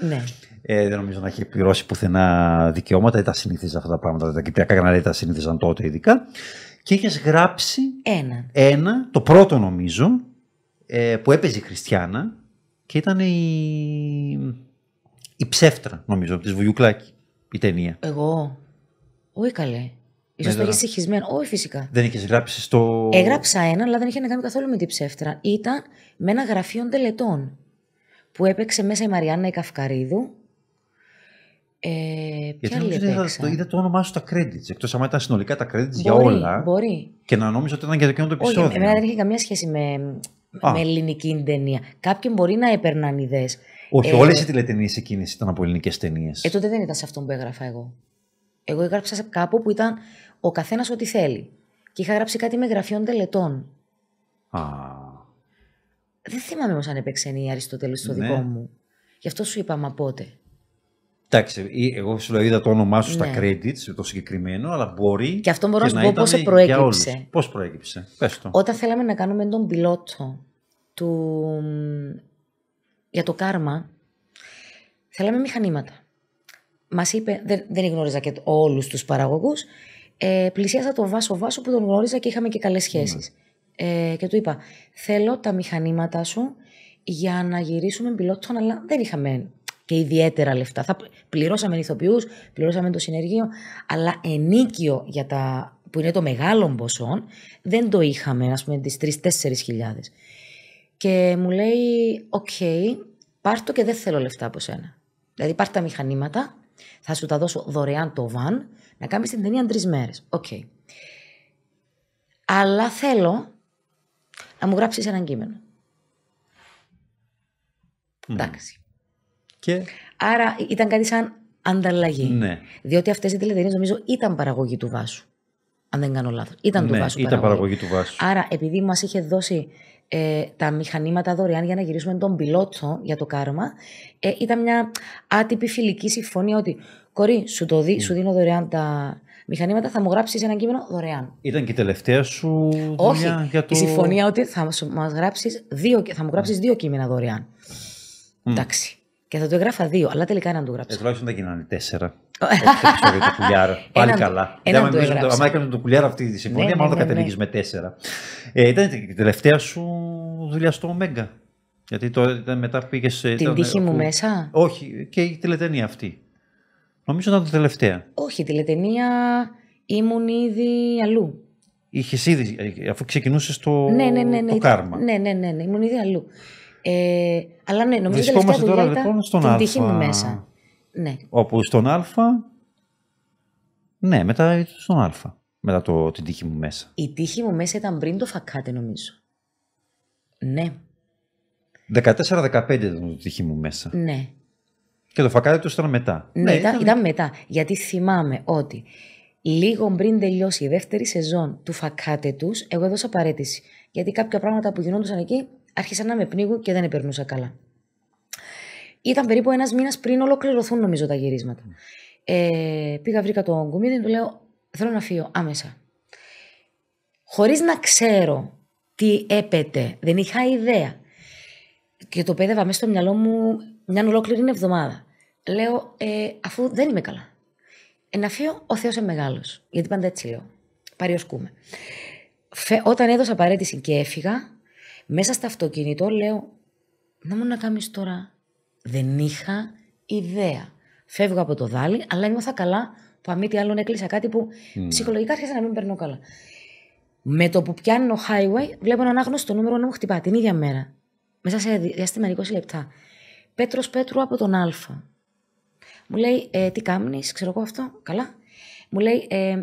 Ναι. Ε, δεν νομίζω να είχε πληρώσει πουθενά δικαιώματα, δεν τα συνήθιζαν αυτά τα πράγματα. Τα κυπριακά κανάλια τα συνήθιζαν τότε ειδικά. Και είχες γράψει ένα. ένα, το πρώτο νομίζω, ε, που έπαιζε η Χριστιανά και ήταν η, η ψεύτρα, νομίζω, της Βουγιουκλάκη, η ταινία. Εγώ. Όχι καλέ. Ίσως ήταν συγχυσμένο. Όχι, φυσικά. Δεν είχες γράψει το. Έγραψα ένα, αλλά δεν είχε να κάνει καθόλου με την ψεύτρα. Ήταν με ένα γραφείο τελετών. Που έπαιξε μέσα η Μαριάννα η Καυκαρίδου. Ε, ποια Γιατί είδα, το, είδα το όνομά σου τα credits. Εκτό αν ήταν συνολικά τα credits μπορεί, για όλα. Μπορεί. Και να νόμιζα ότι ήταν για κοινό το επεισόδιο. Όχι, εμένα δεν είχε καμία σχέση με, με ελληνική ταινία. Κάποιοι μπορεί να έπαιρναν ιδέες. Όχι, ε, όλες οι τηλετενίε εκείνες ήταν από ελληνικές ταινίες. Ε, τότε δεν ήταν σε αυτό που έγραφα εγώ. Εγώ έγραψα σε κάπου που ήταν ο καθένας ό,τι θέλει. Και είχα γράψει κάτι με γραφείων τελετών. Α. Δεν θυμάμαι όμως αν επεξενεί η Αριστοτέλης στο ναι. δικό μου. Γι' αυτό σου είπα, μα πότε. Εντάξει, ε, εγώ σου λέω είδα το όνομά σου στα ναι. credits, το συγκεκριμένο, αλλά μπορεί. Και αυτό μπορώ να σου πω πώ προέκυψε. Πώς προέκυψε, πες το. Όταν θέλαμε να κάνουμε τον πιλότο του... για το κάρμα, θέλαμε μηχανήματα. Μας είπε, δεν, δεν γνώριζα και όλους τους παραγωγούς, ε, πλησιάσα το Βάσο Βάσο που τον γνώριζα και είχαμε και καλές ναι. σχέσεις. Ε, και του είπα, θέλω τα μηχανήματα σου για να γυρίσουμε πιλότων, αλλά δεν είχαμε και ιδιαίτερα λεφτά. Θα πληρώσαμε ηθοποιούς, πληρώσαμε το συνεργείο, αλλά ενίκιο για τα, που είναι το μεγάλο ποσό, δεν το είχαμε, ας πούμε, τις 3-4 χιλιάδες. Και μου λέει, οκ, okay, πάρ' το και δεν θέλω λεφτά από σένα. Δηλαδή πάρ' τα μηχανήματα, θα σου τα δώσω δωρεάν το βαν να κάνει την ταινία τρεις μέρες. Οκ. Αλλά θέλω να μου γράψεις ένα κείμενο. Mm. Εντάξει. Και... Άρα ήταν κάτι σαν ανταλλαγή. Ναι. Διότι αυτές οι τηλεταιρείες νομίζω ήταν παραγωγή του Βάσου. Αν δεν κάνω λάθος. Ήταν ναι, του Βάσου ήταν παραγωγή. του Βάσου. Άρα επειδή μας είχε δώσει ε, τα μηχανήματα δωρεάν για να γυρίσουμε τον πιλότο για το κάρμα, ε, ήταν μια άτυπη φιλική συμφωνία ότι Κορή, σου, το δι, mm. δίνω δωρεάν τα μηχανήματα, θα μου γράψεις ένα κείμενο δωρεάν. Ήταν και η τελευταία σου Όχι, για το... η συμφωνία ότι θα μας γράψεις δύο, θα μου γράψεις mm. δύο κείμενα δωρεάν. Mm. Εντάξει. Και θα το έγραφα δύο, αλλά τελικά έναν του γράψα. Τουλάχιστον θα γίνανε τέσσερα. Πάλι καλά. Αν έκανε το κουλιάρα αυτή τη συμφωνία, ναι, μάλλον ναι, θα ναι, καταλήγει με τέσσερα. Ε, ήταν και η τελευταία σου δουλειά στο Ομέγα. Γιατί το, μετά πήγες. Την τύχη μου μέσα. Όχι, και η τηλετενία αυτή. Νομίζω ήταν τα τελευταία. Όχι, τηλετενία ήμουν ήδη αλλού. Είχες ήδη, αφού ξεκινούσες το, ναι, ναι, ναι, ναι, κάρμα. Ναι, ναι, ναι, ναι, ήμουν ήδη αλλού. Ε, αλλά ναι, νομίζω ότι τελευταία δουλειά τώρα, λοιπόν, ήταν λοιπόν, στον τύχη μου μέσα. Ναι. Όπου στον Α. Ναι, μετά στον Α. Μετά το, την τύχη μου μέσα. Η τύχη μου μέσα ήταν πριν το φακάτε, νομίζω. Ναι. 14-15 ήταν το τύχη μου μέσα. Ναι. Και το φακάρι του ήταν μετά. Ναι, ναι ήταν, ήταν, μετά. Γιατί θυμάμαι ότι λίγο πριν τελειώσει η δεύτερη σεζόν του φακάτε τους, εγώ έδωσα παρέτηση. Γιατί κάποια πράγματα που γινόντουσαν εκεί άρχισαν να με πνίγουν και δεν επερνούσα καλά. Ήταν περίπου ένας μήνας πριν ολοκληρωθούν, νομίζω, τα γυρίσματα. Ε, πήγα, βρήκα το κουμίδι και του λέω: Θέλω να φύγω άμεσα. Χωρίς να ξέρω τι έπεται, δεν είχα ιδέα. Και το πέδευα μέσα στο μυαλό μου μια ολόκληρη εβδομάδα λέω, ε, αφού δεν είμαι καλά. Ένα ε, να ο Θεός είναι μεγάλος. Γιατί πάντα έτσι λέω. Παριοσκούμε. Φε, όταν έδωσα παρέτηση και έφυγα, μέσα στο αυτοκίνητο λέω, να μου να κάνεις τώρα. Δεν είχα ιδέα. Φεύγω από το δάλι, αλλά ένιωθα καλά που αμή τι άλλο έκλεισα κάτι που mm. ψυχολογικά άρχισα να μην περνώ καλά. Με το που πιάνω highway, βλέπω έναν άγνωστο νούμερο να μου χτυπά την ίδια μέρα. Μέσα σε διάστημα 20 λεπτά. Πέτρος Πέτρου από τον Αλφα. Μου λέει, «Ε, τι κάνει, ξέρω εγώ αυτό, καλά. Μου λέει, «Ε,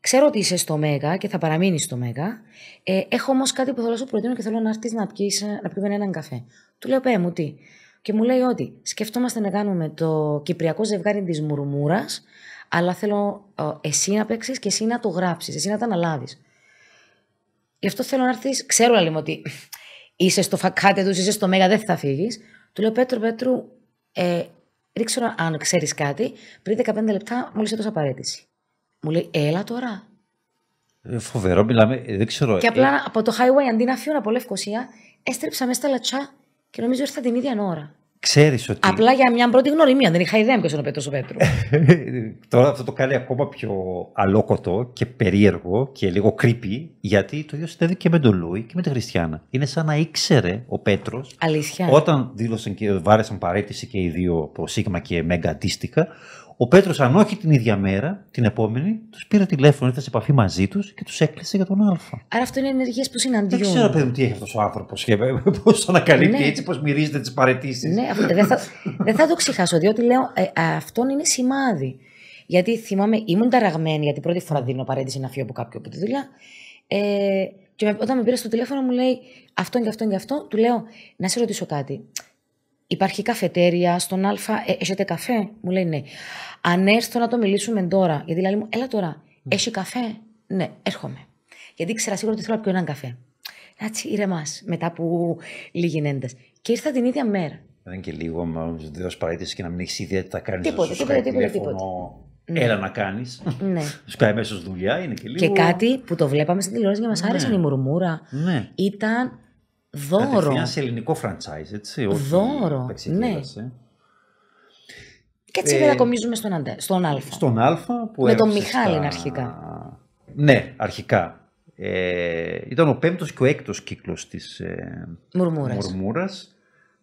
ξέρω ότι είσαι στο Μέγα και θα παραμείνεις στο Μέγα. Ε, έχω όμως κάτι που θέλω να σου προτείνω και θέλω να έρθεις να πιεις να πιούμε έναν καφέ. Του λέω, πέ μου τι. Και μου λέει ότι σκεφτόμαστε να κάνουμε το κυπριακό ζευγάρι της Μουρμούρας, αλλά θέλω εσύ να παίξεις και εσύ να το γράψεις, εσύ να τα αναλάβεις. Γι' αυτό θέλω να έρθεις. Ξέρω, λέμε ότι είσαι στο φακάτε τους, είσαι στο Μέγα, δεν θα φύγεις. Του λέω, Πέτρο, Πέτρου, ε, Ρίξω ξέρω αν ξέρεις κάτι. Πριν 15 λεπτά μόλι τόσα παρέτηση. Μου λέει, έλα τώρα. Ε, φοβερό, μιλάμε. Ε, δεν ξέρω. Και ε, απλά από το highway αντί να φύγω από Λευκοσία, έστρεψα μέσα στα λατσά και νομίζω ήρθα την ίδια ώρα ξέρεις ότι. Απλά για μια πρώτη γνωριμία. Δεν είχα ιδέα ποιο είναι ο Πέτρο Πέτρου. Τώρα αυτό το κάνει ακόμα πιο αλόκοτο και περίεργο και λίγο creepy, γιατί το ίδιο συνέβη και με τον Λούι και με τη Χριστιανά. Είναι σαν να ήξερε ο Πέτρος. Όταν δήλωσαν και βάρεσαν παρέτηση και οι δύο από Σίγμα και Μέγκα αντίστοιχα, ο Πέτρος, αν όχι την ίδια μέρα, την επόμενη, τους πήρε τηλέφωνο, ήρθε σε επαφή μαζί τους και τους έκλεισε για τον Α. Άρα αυτό είναι ενεργέ που συναντιούν. Δεν ξέρω, παιδί μου, τι έχει αυτός ο άνθρωπος και πώς ανακαλύπτει ναι. έτσι, πώς μυρίζεται τις παρετήσεις. Ναι, δεν θα, θα το ξεχάσω, διότι λέω ε, αυτόν είναι σημάδι. Γιατί θυμάμαι, ήμουν ταραγμένη, γιατί πρώτη φορά δίνω παρέτηση να φύγω από κάποιο από τη δουλειά. Ε, και όταν με πήρε στο τηλέφωνο μου λέει αυτόν και αυτόν και αυτόν, του λέω να σε ρωτήσω κάτι. Υπάρχει καφετέρια στον Α. Ε, έχετε καφέ, μου λέει ναι. Αν έρθω να το μιλήσουμε τώρα, γιατί λέει μου, έλα τώρα, ναι. έχει καφέ. Ναι, έρχομαι. Γιατί ήξερα σίγουρα ότι θέλω να πιω έναν καφέ. Έτσι, ηρεμά, μετά που λίγη νέντε. Και ήρθα την ίδια μέρα. Δεν και λίγο, με δύο παρέτηση και να μην έχεις ιδέα τι θα κάνεις. Τίποτα, τίποτα, τίποτα, μόνο ναι. ναι. Έλα να κάνεις. Ναι. Σου κάνει μέσα δουλειά, είναι και λίγο. Και κάτι που το βλέπαμε στην τηλεόραση και μας άρεσε η μουρμούρα. Ναι. Ήταν Δώρο. Κατευθείαν σε ελληνικό franchise, έτσι. Όχι Δώρο. Ναι. Ε. Και έτσι μετακομίζουμε στον, αντε... στον Αλφα. Στον Α που Με τον Μιχάλη στα... αρχικά. Ναι, αρχικά. Ε, ήταν ο πέμπτος και ο έκτος κύκλος της ε, Μουρμούρας. Μουρμούρας.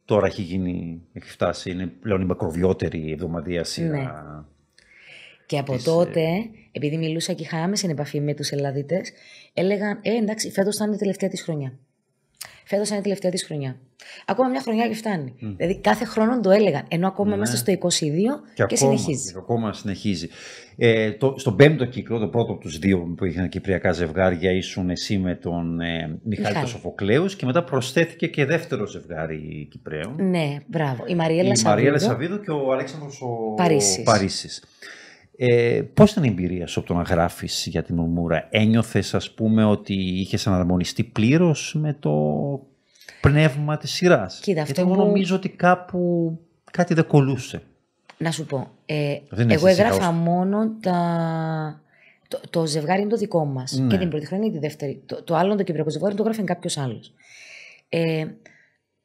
Τώρα έχει γίνει, έχει φτάσει, είναι πλέον η μακροβιότερη εβδομαδία σειρά. Ναι. Και από της, ε, τότε, επειδή μιλούσα και είχα άμεση επαφή με τους Ελλαδίτες, έλεγαν, ε, εντάξει, φέτος θα είναι η τελευταία της χρονιά. Φέτος είναι η τελευταία της χρονιά. Ακόμα μια χρονιά και φτάνει. Δηλαδή κάθε χρόνο το έλεγαν. Ενώ ακόμα ναι. είμαστε στο 22 και, ακόμα, συνεχίζει. Και ακόμα συνεχίζει. Ε, το, στον πέμπτο κύκλο, το πρώτο από τους δύο που είχαν κυπριακά ζευγάρια, ήσουν εσύ με τον ε, Μιχάλη, Μιχάλη. και μετά προσθέθηκε και δεύτερο ζευγάρι Κυπραίων. Ναι, μπράβο. Η Μαρία Σαββίδου και ο Αλέξανδρος ο... Παρίσις. Ε, Πώς ήταν η εμπειρία σου από το να γράφεις για την ομούρα Ένιωθες, ας πούμε, ότι είχες αναρμονιστεί πλήρως με το πνεύμα της σειράς. Κοίτα, Γιατί αυτό. Εγώ νομίζω ότι κάπου κάτι δεν κολούσε. Να σου πω. Ε, εγώ έγραφα μόνο τα. Το, το, ζευγάρι είναι το δικό μας. Ναι. Και την πρώτη χρονιά είναι τη δεύτερη. Το, το άλλο, το κυπριακό ζευγάρι, το γράφει κάποιος άλλος. Ε,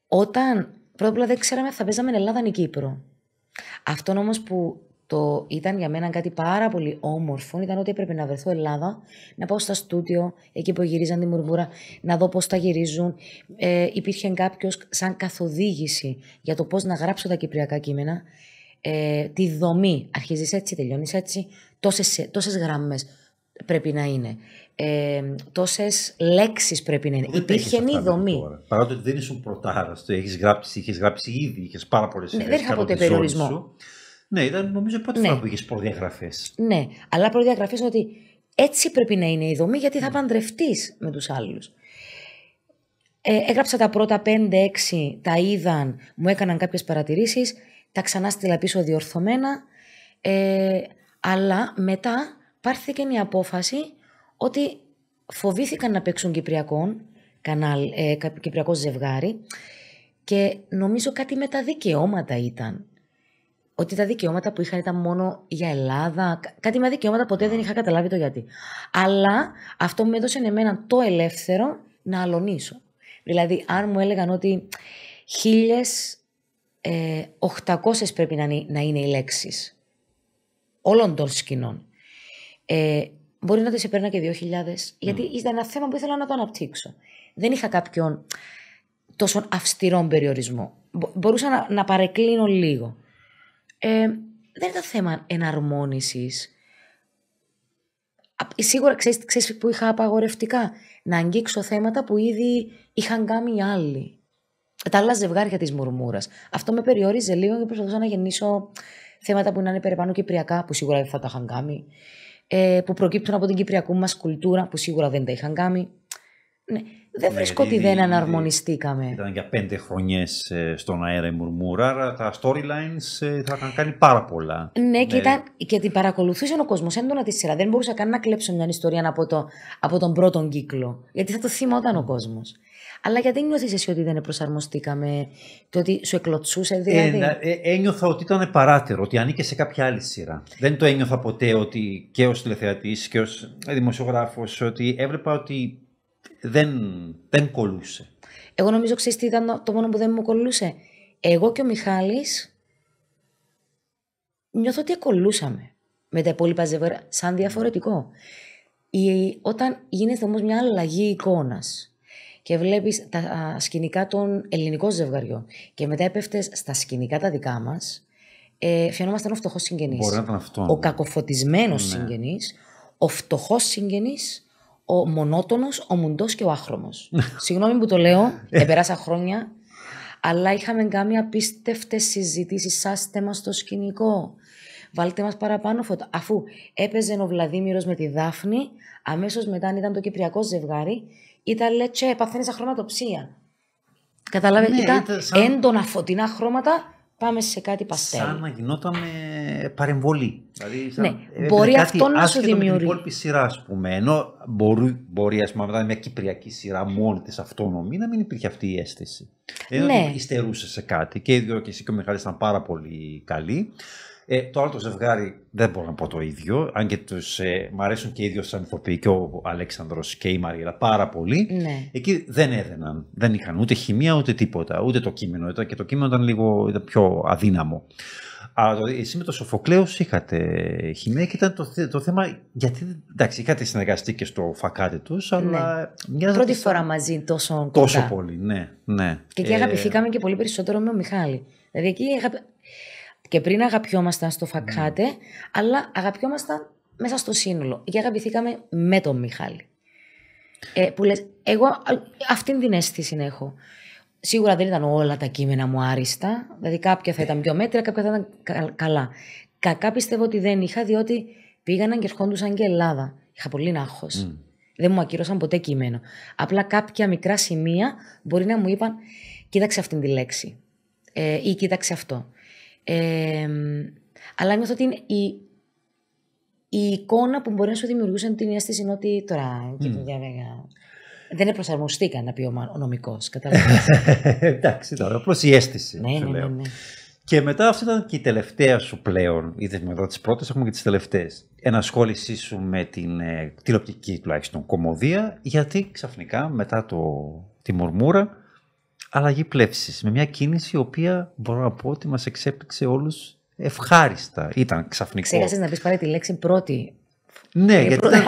όταν πρώτα απ' όλα δεν ξέραμε θα παίζαμε Ελλάδα ή Κύπρο. Αυτό όμως που το ήταν για μένα κάτι πάρα πολύ όμορφο. Ήταν ότι έπρεπε να βρεθώ Ελλάδα, να πάω στα στούτιο εκεί που γυρίζαν τη μουρμούρα, να δω πώς τα γυρίζουν. Ε, υπήρχε κάποιος σαν καθοδήγηση για το πώς να γράψω τα κυπριακά κείμενα. Ε, τη δομή. Αρχίζεις έτσι, τελειώνεις έτσι. Τόσες τόσες γραμμέ πρέπει να είναι. Ε, Τόσες λέξεις πρέπει να είναι. Δεν Υπήρχε μία δομή. ότι δεν ήσουν πρωτάρα, το έχεις γράψει, γράψει ήδη, είχες πάρα πολλές ναι, Δεν είχα ποτέ περιορισμό. Ναι, ήταν νομίζω πρώτη ναι. φορά που είχες προδιαγραφές. Ναι, αλλά προδιαγραφές είναι ότι έτσι πρέπει να είναι η δομή γιατί θα ναι. παντρευτείς με τους άλλους. Ε, έγραψα τα πρώτα 5-6, τα είδαν, μου έκαναν κάποιες παρατηρήσεις, τα ξανά στείλα πίσω διορθωμένα. Ε, αλλά μετά πάρθηκε μια απόφαση ότι φοβήθηκαν να παίξουν κυπριακών, κανάλ, ε, κυπριακό ζευγάρι και νομίζω κάτι με τα δικαιώματα ήταν ότι τα δικαιώματα που είχαν ήταν μόνο για Ελλάδα. Κάτι με δικαιώματα ποτέ δεν είχα καταλάβει το γιατί. Αλλά αυτό μου έδωσε εμένα το ελεύθερο να αλωνίσω. Δηλαδή, αν μου έλεγαν ότι 1.800 ε, πρέπει να είναι οι λέξεις όλων των σκηνών. Ε, μπορεί να τις επέρνα και 2.000, γιατί ήταν ένα θέμα που ήθελα να το αναπτύξω. Δεν είχα κάποιον τόσο αυστηρό περιορισμό. Μπορούσα να, να παρεκκλίνω λίγο. Ε, δεν ήταν θέμα εναρμόνισης. Σίγουρα ξέρεις, που είχα απαγορευτικά. Να αγγίξω θέματα που ήδη είχαν κάνει οι άλλοι. Τα άλλα ζευγάρια της μουρμούρας. Αυτό με περιόριζε λίγο και προσπαθούσα να γεννήσω θέματα που να είναι περαιπάνω κυπριακά, που σίγουρα δεν θα τα είχαν κάνει. Ε, που προκύπτουν από την κυπριακού μας κουλτούρα, που σίγουρα δεν τα είχαν κάνει. Ναι. Δεν ναι, βρίσκω ότι δεν αναρμονιστήκαμε. Ήταν για πέντε χρόνια ε, στον αέρα η μουρμούρα, τα storylines ε, θα είχαν κάνει πάρα πολλά. Ναι, και, ναι. και την παρακολουθούσε ο κόσμος έντονα τη σειρά. Δεν μπορούσα καν να κλέψω μια ιστορία από, από τον πρώτο κύκλο. Γιατί θα το θυμόταν ο κόσμος. Αλλά γιατί νιώθεις εσύ ότι δεν προσαρμοστήκαμε και ότι σου εκλοτσούσες. δηλαδή. Ε, ε, ένιωθα ότι ήταν παράτερο, ότι ανήκε σε κάποια άλλη σειρά. Δεν το ένιωθα ποτέ ότι και ως τηλεθεατής και ως δημοσιογράφος, ότι έβλεπα ότι δεν, δεν κολούσε. Εγώ νομίζω ξέρεις τι ήταν το μόνο που δεν μου κολούσε. Εγώ και ο Μιχάλης νιώθω ότι ακολούσαμε με τα υπόλοιπα ζευγάρια σαν διαφορετικό. όταν γίνεται όμως μια αλλαγή εικόνας και βλέπεις τα σκηνικά των ελληνικών ζευγαριών και μετά έπεφτες στα σκηνικά τα δικά μας, ε, φαινόμασταν ο φτωχός συγγενής. αυτό. Ο ναι. κακοφωτισμένος ναι. συγγενής, ο φτωχός συγγενής ο μονότονος, ο μουντός και ο άχρωμο. Συγγνώμη που το λέω, ε. επέρασα χρόνια, αλλά είχαμε κάνει απίστευτες συζητήσεις. Σάστε μας στο σκηνικό. Βάλτε μας παραπάνω φωτά. Αφού έπαιζε ο Βλαδίμηρος με τη Δάφνη, αμέσως μετά ήταν το κυπριακό ζευγάρι, ήταν λέτσε, παθαίνεις αχρωματοψία. Καταλάβετε, ναι, ήταν, ήταν έντονα φωτεινά χρώματα πάμε σε κάτι παστέλ. Σαν να γινόταν παρεμβολή. Δηλαδή, ναι, ε, δηλαδή μπορεί αυτό να σου δημιουργεί. Με την υπόλοιπη σειρά, ας πούμε. Ενώ μπορεί, μπορεί ας πούμε, μια κυπριακή σειρά μόνη της αυτόνομη να μην υπήρχε αυτή η αίσθηση. Ενώ ναι. υστερούσε σε κάτι. Και οι δύο και εσύ και ο Μιχάλης ήταν πάρα πολύ καλοί. Ε, το άλλο το ζευγάρι δεν μπορώ να πω το ίδιο, αν και τους, ε, μ' αρέσουν και οι ίδιοι σαν ηθοποιοί και ο Αλέξανδρος και η Μαρία πάρα πολύ. Ναι. Εκεί δεν έδαιναν, δεν είχαν ούτε χημεία ούτε τίποτα, ούτε το κείμενο και το κείμενο ήταν λίγο ήταν πιο αδύναμο. Αλλά το, εσύ με το Σοφοκλέος είχατε χημεία και ήταν το, το θέμα. Γιατί εντάξει, είχατε συνεργαστεί και στο φακάτι τους, αλλά. Ναι. Πρώτη φορά μαζί τόσο Τόσο πολύ, ναι. ναι. Και εκεί ε... αγαπηθήκαμε και πολύ περισσότερο με τον Μιχάλη. Δηλαδή εκεί και πριν αγαπιόμασταν στο ναι. φακάτε, mm. αλλά αγαπιόμασταν μέσα στο σύνολο. Και αγαπηθήκαμε με τον Μιχάλη. Ε, που λες, εγώ αυτήν την αίσθηση έχω. Σίγουρα δεν ήταν όλα τα κείμενα μου άριστα. Δηλαδή κάποια θα ήταν πιο μέτρια, κάποια θα ήταν καλά. Κακά πιστεύω ότι δεν είχα, διότι πήγαναν και ερχόντουσαν και Ελλάδα. Είχα πολύ άγχος. Mm. Δεν μου ακύρωσαν ποτέ κείμενο. Απλά κάποια μικρά σημεία μπορεί να μου είπαν, κοίταξε αυτήν τη λέξη. Ε, ή κοίταξε αυτό. Ε, αλλά νιώθω ότι είναι η, η εικόνα που μπορεί να σου δημιουργούσαν την αίσθηση είναι ότι τώρα. Και mm. Δεν προσαρμοστήκα να πει ο νομικό. Εντάξει τώρα, απλώς η αίσθηση. Ναι, ναι, ναι, ναι, Και μετά αυτή ήταν και η τελευταία σου πλέον, με εδώ τις πρώτες, έχουμε και τις τελευταίες. Ενασχόλησή σου με την ε, τηλεοπτική τουλάχιστον κομμωδία, γιατί ξαφνικά μετά το, τη μορμούρα αλλαγή πλεύσης. Με μια κίνηση η οποία μπορώ να πω ότι μας εξέπληξε όλους ευχάριστα. Ήταν ξαφνικά Ξέχασες να πεις πάλι τη λέξη πρώτη. Ναι, ε, γιατί. Πρώτη...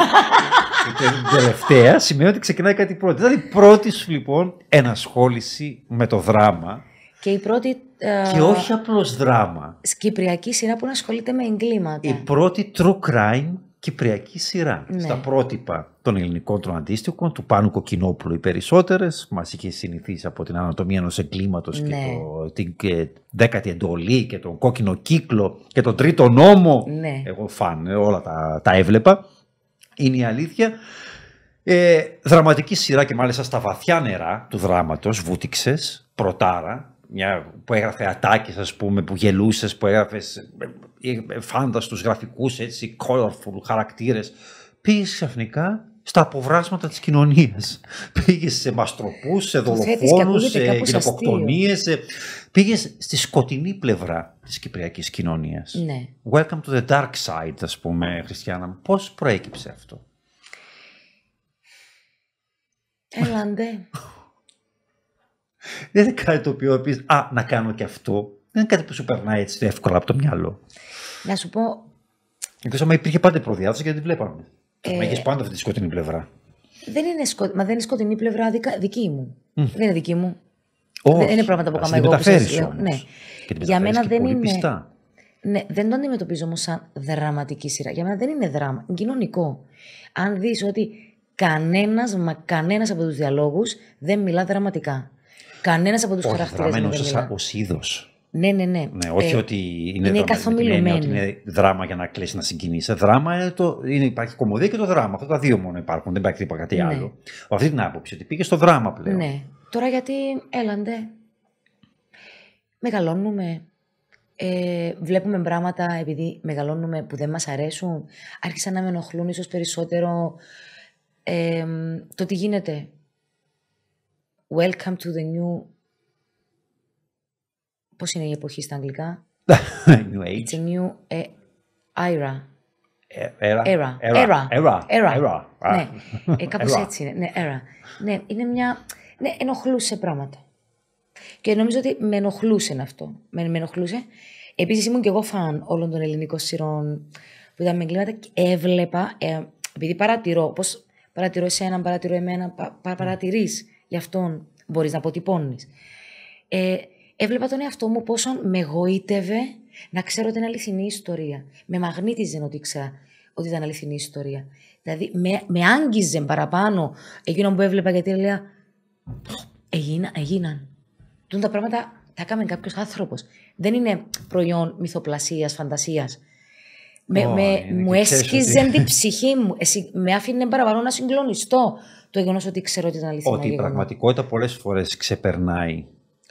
τελευταία σημαίνει ότι ξεκινάει κάτι πρώτη. Δηλαδή πρώτη σου λοιπόν ενασχόληση με το δράμα. Και η πρώτη. Ε, και όχι απλώς δράμα. Σκυπριακή σειρά που ασχολείται με εγκλήματα. Η πρώτη true crime κυπριακή σειρά. Ναι. Στα πρότυπα των ελληνικών των αντίστοιχων, του Πάνου Κοκκινόπουλου οι περισσότερες, μας είχε συνηθίσει από την ανατομία ενός εγκλήματος και ναι. το, την και δέκατη εντολή και τον κόκκινο κύκλο και τον τρίτο νόμο. Ναι. Εγώ φαν, ε, όλα τα, τα έβλεπα. Είναι η αλήθεια. Ε, δραματική σειρά και μάλιστα στα βαθιά νερά του δράματος, βούτυξες προτάρα, μια, που έγραφε ατάκι, ας πούμε, που γελούσες, που έγραφες ε, ε, φάντα γραφικούς έτσι, colorful χαρακτήρες, πήγες ξαφνικά στα αποβράσματα της κοινωνίας. πήγες σε μαστροπούς, σε δολοφόνους, σε γυναικοκτονίες. πήγες Πήγες στη σκοτεινή πλευρά της κυπριακής κοινωνίας. Ναι. Welcome to the dark side, ας πούμε, Χριστιανά Πώς προέκυψε αυτό. Έλαντε. Δεν είναι κάτι το οποίο πεις, α, να κάνω και αυτό. Δεν είναι κάτι που σου περνάει έτσι εύκολα από το μυαλό. Να σου πω. Εκτός αν υπήρχε πάντα προδιάθεση γιατί την βλέπαμε. Ε... Έχει πάντα αυτή τη σκοτεινή πλευρά. Δεν είναι, σκο... Μα δεν είναι σκοτεινή πλευρά δική μου. Δεν είναι δική μου. Όχι. Δεν είναι πράγματα που κάνω εγώ. Ναι. Για μένα δεν είναι. Πιστά. Ναι, δεν το αντιμετωπίζω όμως σαν δραματική σειρά. Για μένα δεν είναι δράμα. Είναι κοινωνικό. Αν δεις ότι κανένας μα κανένας από τους διαλόγους δεν μιλά δραματικά. Κανένας από τους χαρακτήρε δεν μιλά. Ως είδος. Ναι, ναι, ναι. ναι όχι ε, ότι είναι, είναι ότι είναι δράμα για να κλέσει να συγκινήσει. Δράμα είναι το, είναι, υπάρχει κομμωδία και το δράμα. Αυτά τα δύο μόνο υπάρχουν. Δεν υπάρχει τίποτα κάτι ναι. άλλο. αυτή την άποψη ότι πήγε στο δράμα πλέον. Ναι. Τώρα γιατί έλαντε. Μεγαλώνουμε. Ε, βλέπουμε πράγματα επειδή μεγαλώνουμε που δεν μας αρέσουν. Άρχισαν να με ενοχλούν ίσως περισσότερο ε, το τι γίνεται. Welcome to the new Πώς είναι η εποχή στα αγγλικά. new Age. It's a new ε, ε, era. Era. Era. Era. Era. Era. Ναι, ε, κάπως έτσι είναι. Ναι, era. Ναι, είναι μια. Ναι, ενοχλούσε πράγματα. Και νομίζω ότι με ενοχλούσε αυτό. Με, ενοχλούσε. Επίσης ήμουν και εγώ φαν όλων των ελληνικών σειρών που ήταν με εγκλήματα και έβλεπα. επειδή παρατηρώ, πώς παρατηρώ εσένα, παρατηρώ εμένα, παρατηρείς γι' αυτόν. Μπορείς να αποτυπώνεις. Ε, Έβλεπα τον εαυτό μου πόσο με γοήτευε να ξέρω την αληθινή ιστορία. Με μαγνήτιζε ότι ξέρω ότι ήταν αληθινή ιστορία. Δηλαδή με, με άγγιζε παραπάνω εκείνο που έβλεπα γιατί έλεγα Έγινα, έγιναν. Τούν τα πράγματα τα έκαμε κάποιος άνθρωπος. Δεν είναι προϊόν μυθοπλασίας, φαντασίας. Με, με, ναι, ναι, μου έσχιζε την ψυχή μου. Εσύ, με άφηνε παραπάνω να συγκλονιστώ το γεγονός ότι ξέρω ότι ήταν αληθινό. Ότι η πραγματικότητα πολλές φορές ξεπερνάει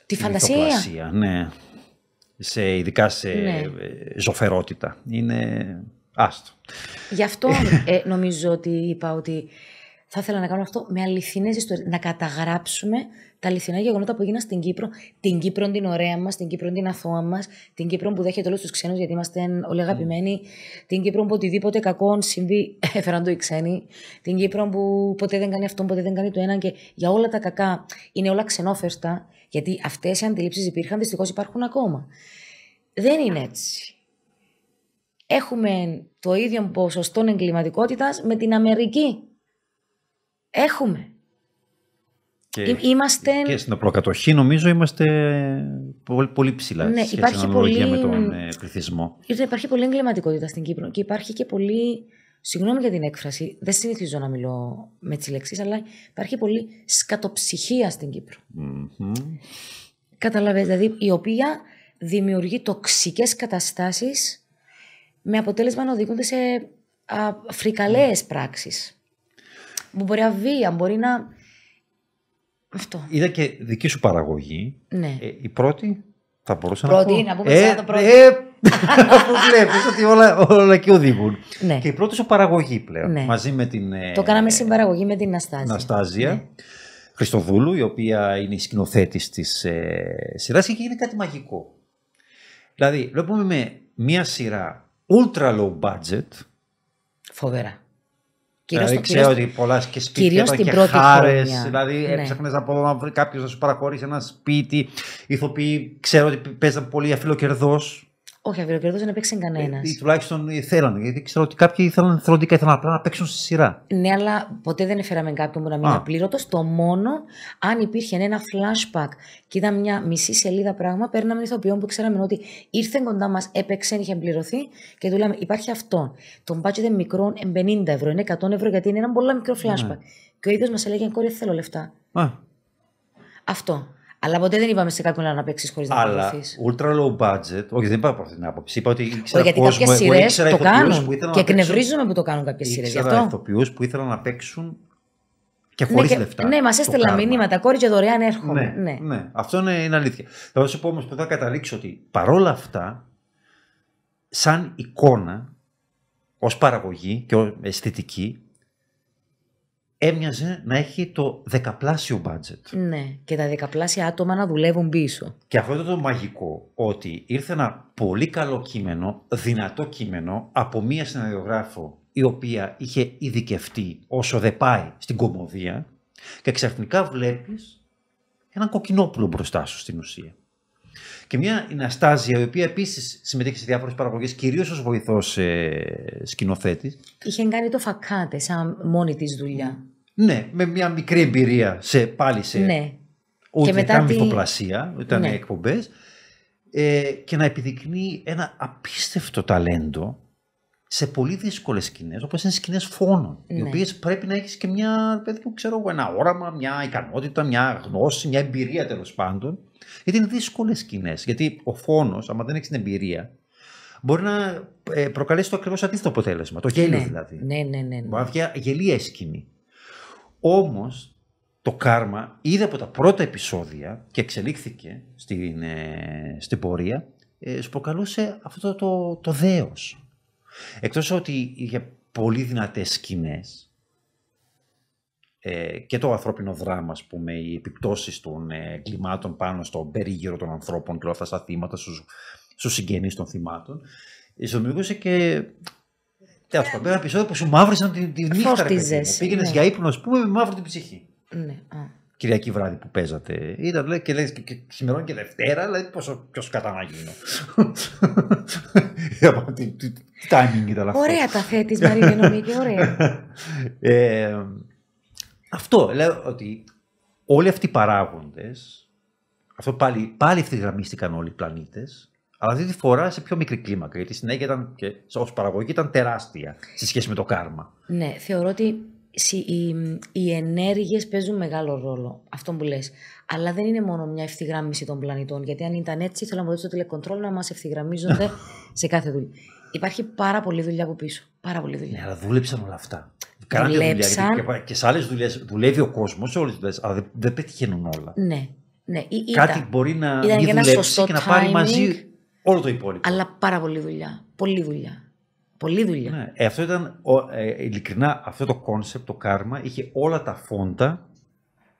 Τη φαντασία. ναι. Σε, ειδικά σε ναι. Ε, ζωφερότητα. Είναι άστο. Γι' αυτό ε, νομίζω ότι είπα ότι θα ήθελα να κάνω αυτό με αληθινές ιστορίες. Να καταγράψουμε τα αληθινά γεγονότα που έγιναν στην Κύπρο. Την Κύπρο την ωραία μας, την Κύπρο την αθώα μας, την Κύπρο που δέχεται όλους τους ξένους γιατί είμαστε όλοι ναι. αγαπημένοι, την Κύπρο που οτιδήποτε κακό συμβεί έφεραν το οι ξένοι, την Κύπρο που ποτέ δεν κάνει αυτό ποτέ δεν κάνει το έναν και για όλα τα κακά είναι όλα ξενόφερστα γιατί αυτές οι αντιλήψεις υπήρχαν, δυστυχώς υπάρχουν ακόμα. Δεν είναι έτσι έχουμε το ίδιο ποσοστό εγκληματικότητας με την Αμερική. Έχουμε. Και είμαστε... και στην προκατοχή νομίζω είμαστε πολύ, ψηλά ναι, υπάρχει πολύ... με τον ε, πληθυσμό. Υπάρχει πολύ εγκληματικότητα στην Κύπρο και υπάρχει και πολύ... Συγγνώμη για την έκφραση, δεν συνηθίζω να μιλώ με τις λέξεις, αλλά υπάρχει πολύ σκατοψυχία στην Κύπρο. Καταλαβαίνετε, δηλαδή η οποία δημιουργεί τοξικές καταστάσεις με αποτέλεσμα να οδηγούνται σε α, πράξεις. Μπορεί αβία, μπορεί να. Αυτό. Είδα και δική σου παραγωγή. Ναι. Ε, η πρώτη. Θα μπορούσα να, πω. Πρώτη, να πούμε ε, το πρώτο. Ε, Όπω βλέπεις, ότι όλα, όλα και οδηγούν. Ναι. Και η πρώτη σου παραγωγή πλέον. Ναι. Μαζί με την. Ε, το κάναμε συμπαραγωγή με την Αστάζια. Αστάζια. Ναι. Χριστοδούλου, η οποία είναι η σκηνοθέτης της ε, σειράς και γίνεται κάτι μαγικό. Δηλαδή, βλέπουμε με μία σειρά ultra low budget. Φοβερά. Κυρίως δηλαδή, ξέρω ότι πολλά και σπίτια ήταν και χάρες, χρόνια. δηλαδή ναι. έψαχνες να βρει κάποιος να σου παραχωρήσει ένα σπίτι, ηθοποιοί, ξέρω ότι παίζαν πολύ αφιλοκερδός, όχι, αυροκερδό δεν έπαιξε κανένας. Ε, ή, τουλάχιστον θέλανε. Γιατί ξέρω ότι κάποιοι ήθελαν θελοντικά, ήθελαν απλά να παίξουν στη σειρά. Ναι, αλλά ποτέ δεν έφεραμε κάποιον που να μείνει απλήρωτος. Το μόνο αν υπήρχε ναι, ένα flashback και ήταν μια μισή σελίδα πράγμα, παίρναμε ηθοποιών που ξέραμε ότι ήρθε κοντά μας, έπαιξε, είχε πληρωθεί και του λέμε Υπάρχει αυτό. Το budget είναι μικρό, 50 ε, ευρώ, είναι 100 ευρώ γιατί είναι ένα πολύ μικρό ναι. flashback. Και ο ίδιος μας έλεγε: Κόρη, θέλω λεφτά. Α. Αυτό. Αλλά ποτέ δεν είπαμε σε κάποιον να παίξεις χωρίς να Αλλά ultra low budget. Όχι, δεν είπα από αυτή την άποψη. Είπα ότι ήξερα γιατί κάποιε σειρέ το κάνουν. Και εκνευρίζομαι που το κάνουν κάποιες σειρές. για αυτό. ηθοποιούς που ήθελαν να παίξουν και χωρί ναι, λεφτά. Ναι, μας έστελα μηνύματα. Κόρη δωρεάν έρχομαι. Ναι, ναι, ναι. Αυτό είναι, είναι αλήθεια. Θα σου πω όμως που θα καταλήξω ότι παρόλα αυτά, σαν εικόνα, ως παραγωγή και ως αισθητική, έμοιαζε να έχει το δεκαπλάσιο budget. Ναι, και τα δεκαπλάσια άτομα να δουλεύουν πίσω. Και αυτό ήταν το μαγικό, ότι ήρθε ένα πολύ καλό κείμενο, δυνατό κείμενο, από μία σεναριογράφο η οποία είχε ειδικευτεί όσο δεν πάει στην κομμωδία και ξαφνικά βλέπεις έναν κοκκινόπουλο μπροστά σου στην ουσία. Και μια η Ναστάζια, η οποία επίσης συμμετείχε σε διάφορες παραγωγές, κυρίως ως βοηθός ε, σκηνοθέτης. Είχε κάνει το φακάτε σαν μόνη της δουλειά. Ναι, με μια μικρή εμπειρία σε, πάλι σε. Ναι. Ούτε και μετά τη... μυθοπλασία, ήταν ναι. εκπομπές. Ε, και να επιδεικνύει ένα απίστευτο ταλέντο σε πολύ δύσκολες σκηνές, όπως είναι σκηνές φόνων, ναι. οι οποίες πρέπει να έχεις και μια, ξέρω ένα όραμα, μια ικανότητα, μια γνώση, μια εμπειρία τέλος πάντων. Γιατί είναι δύσκολες σκηνές. Γιατί ο φόνος, άμα δεν έχεις την εμπειρία, μπορεί να ε, προκαλέσει το ακριβώς αντίθετο αποτέλεσμα. Το γέλιο ναι, δηλαδή. Ναι, ναι, ναι. ναι. γελία σκηνή. Όμως το κάρμα είδε από τα πρώτα επεισόδια και εξελίχθηκε στην, ε, στην πορεία, ε, σου προκαλούσε αυτό το, το, το δέος. Εκτός ότι για πολύ δυνατές σκηνές, ε, και το ανθρώπινο δράμα, ας πούμε, οι επιπτώσεις των ε, κλιμάτων πάνω στον περίγυρο των ανθρώπων και όλα αυτά τα θύματα στους στους συγγενείς των θυμάτων. Στο και Τέλος ε, πάντων, ένα επεισόδιο που σου μαύρησαν την, την νύχτα. Πήγαινες ναι. για ύπνο, ας πούμε, με μαύρη την ψυχή. Ναι. Κυριακή βράδυ που παίζατε. Ήταν, λέει, και λέει, και, και και Δευτέρα, δηλαδή πόσο ποιος κατά να γίνω. τι, τι, timing ήταν αυτό. Ωραία τα θέτεις, Μαρία, νομίζω, ωραία. Αυτό λέω ότι όλοι αυτοί οι παράγοντες, αυτό πάλι, πάλι ευθυγραμμίστηκαν όλοι οι πλανήτες, αλλά αυτή τη φορά σε πιο μικρή κλίμακα. Γιατί η συνέχεια ήταν και ως παραγωγή ήταν τεράστια σε σχέση με το κάρμα. Ναι, θεωρώ ότι οι, οι ενέργειες παίζουν μεγάλο ρόλο, αυτό που λες. Αλλά δεν είναι μόνο μια ευθυγράμμιση των πλανητών, γιατί αν ήταν έτσι, θέλω να μου δώσεις το τηλεκοντρόλ να μας ευθυγραμμίζονται σε κάθε δουλειά. Υπάρχει πάρα πολλή δουλειά από πίσω. Πάρα πολλή δουλειά. Ναι, αλλά δούλεψαν όλα αυτά. Κάνει δουλειά. και σε άλλες δουλειές δουλεύει ο κόσμος, σε όλες τις δουλειές, αλλά δεν, πετυχαίνουν όλα. Ναι. ναι. Ή, Κάτι ήταν, μπορεί να δουλέψει και να πάρει μαζί όλο το υπόλοιπο. Αλλά πάρα πολλή δουλειά. Πολλή δουλειά. Πολλή δουλειά. Ναι. Ε, αυτό ήταν, ε, ειλικρινά, αυτό το κόνσεπτ, το κάρμα, είχε όλα τα φόντα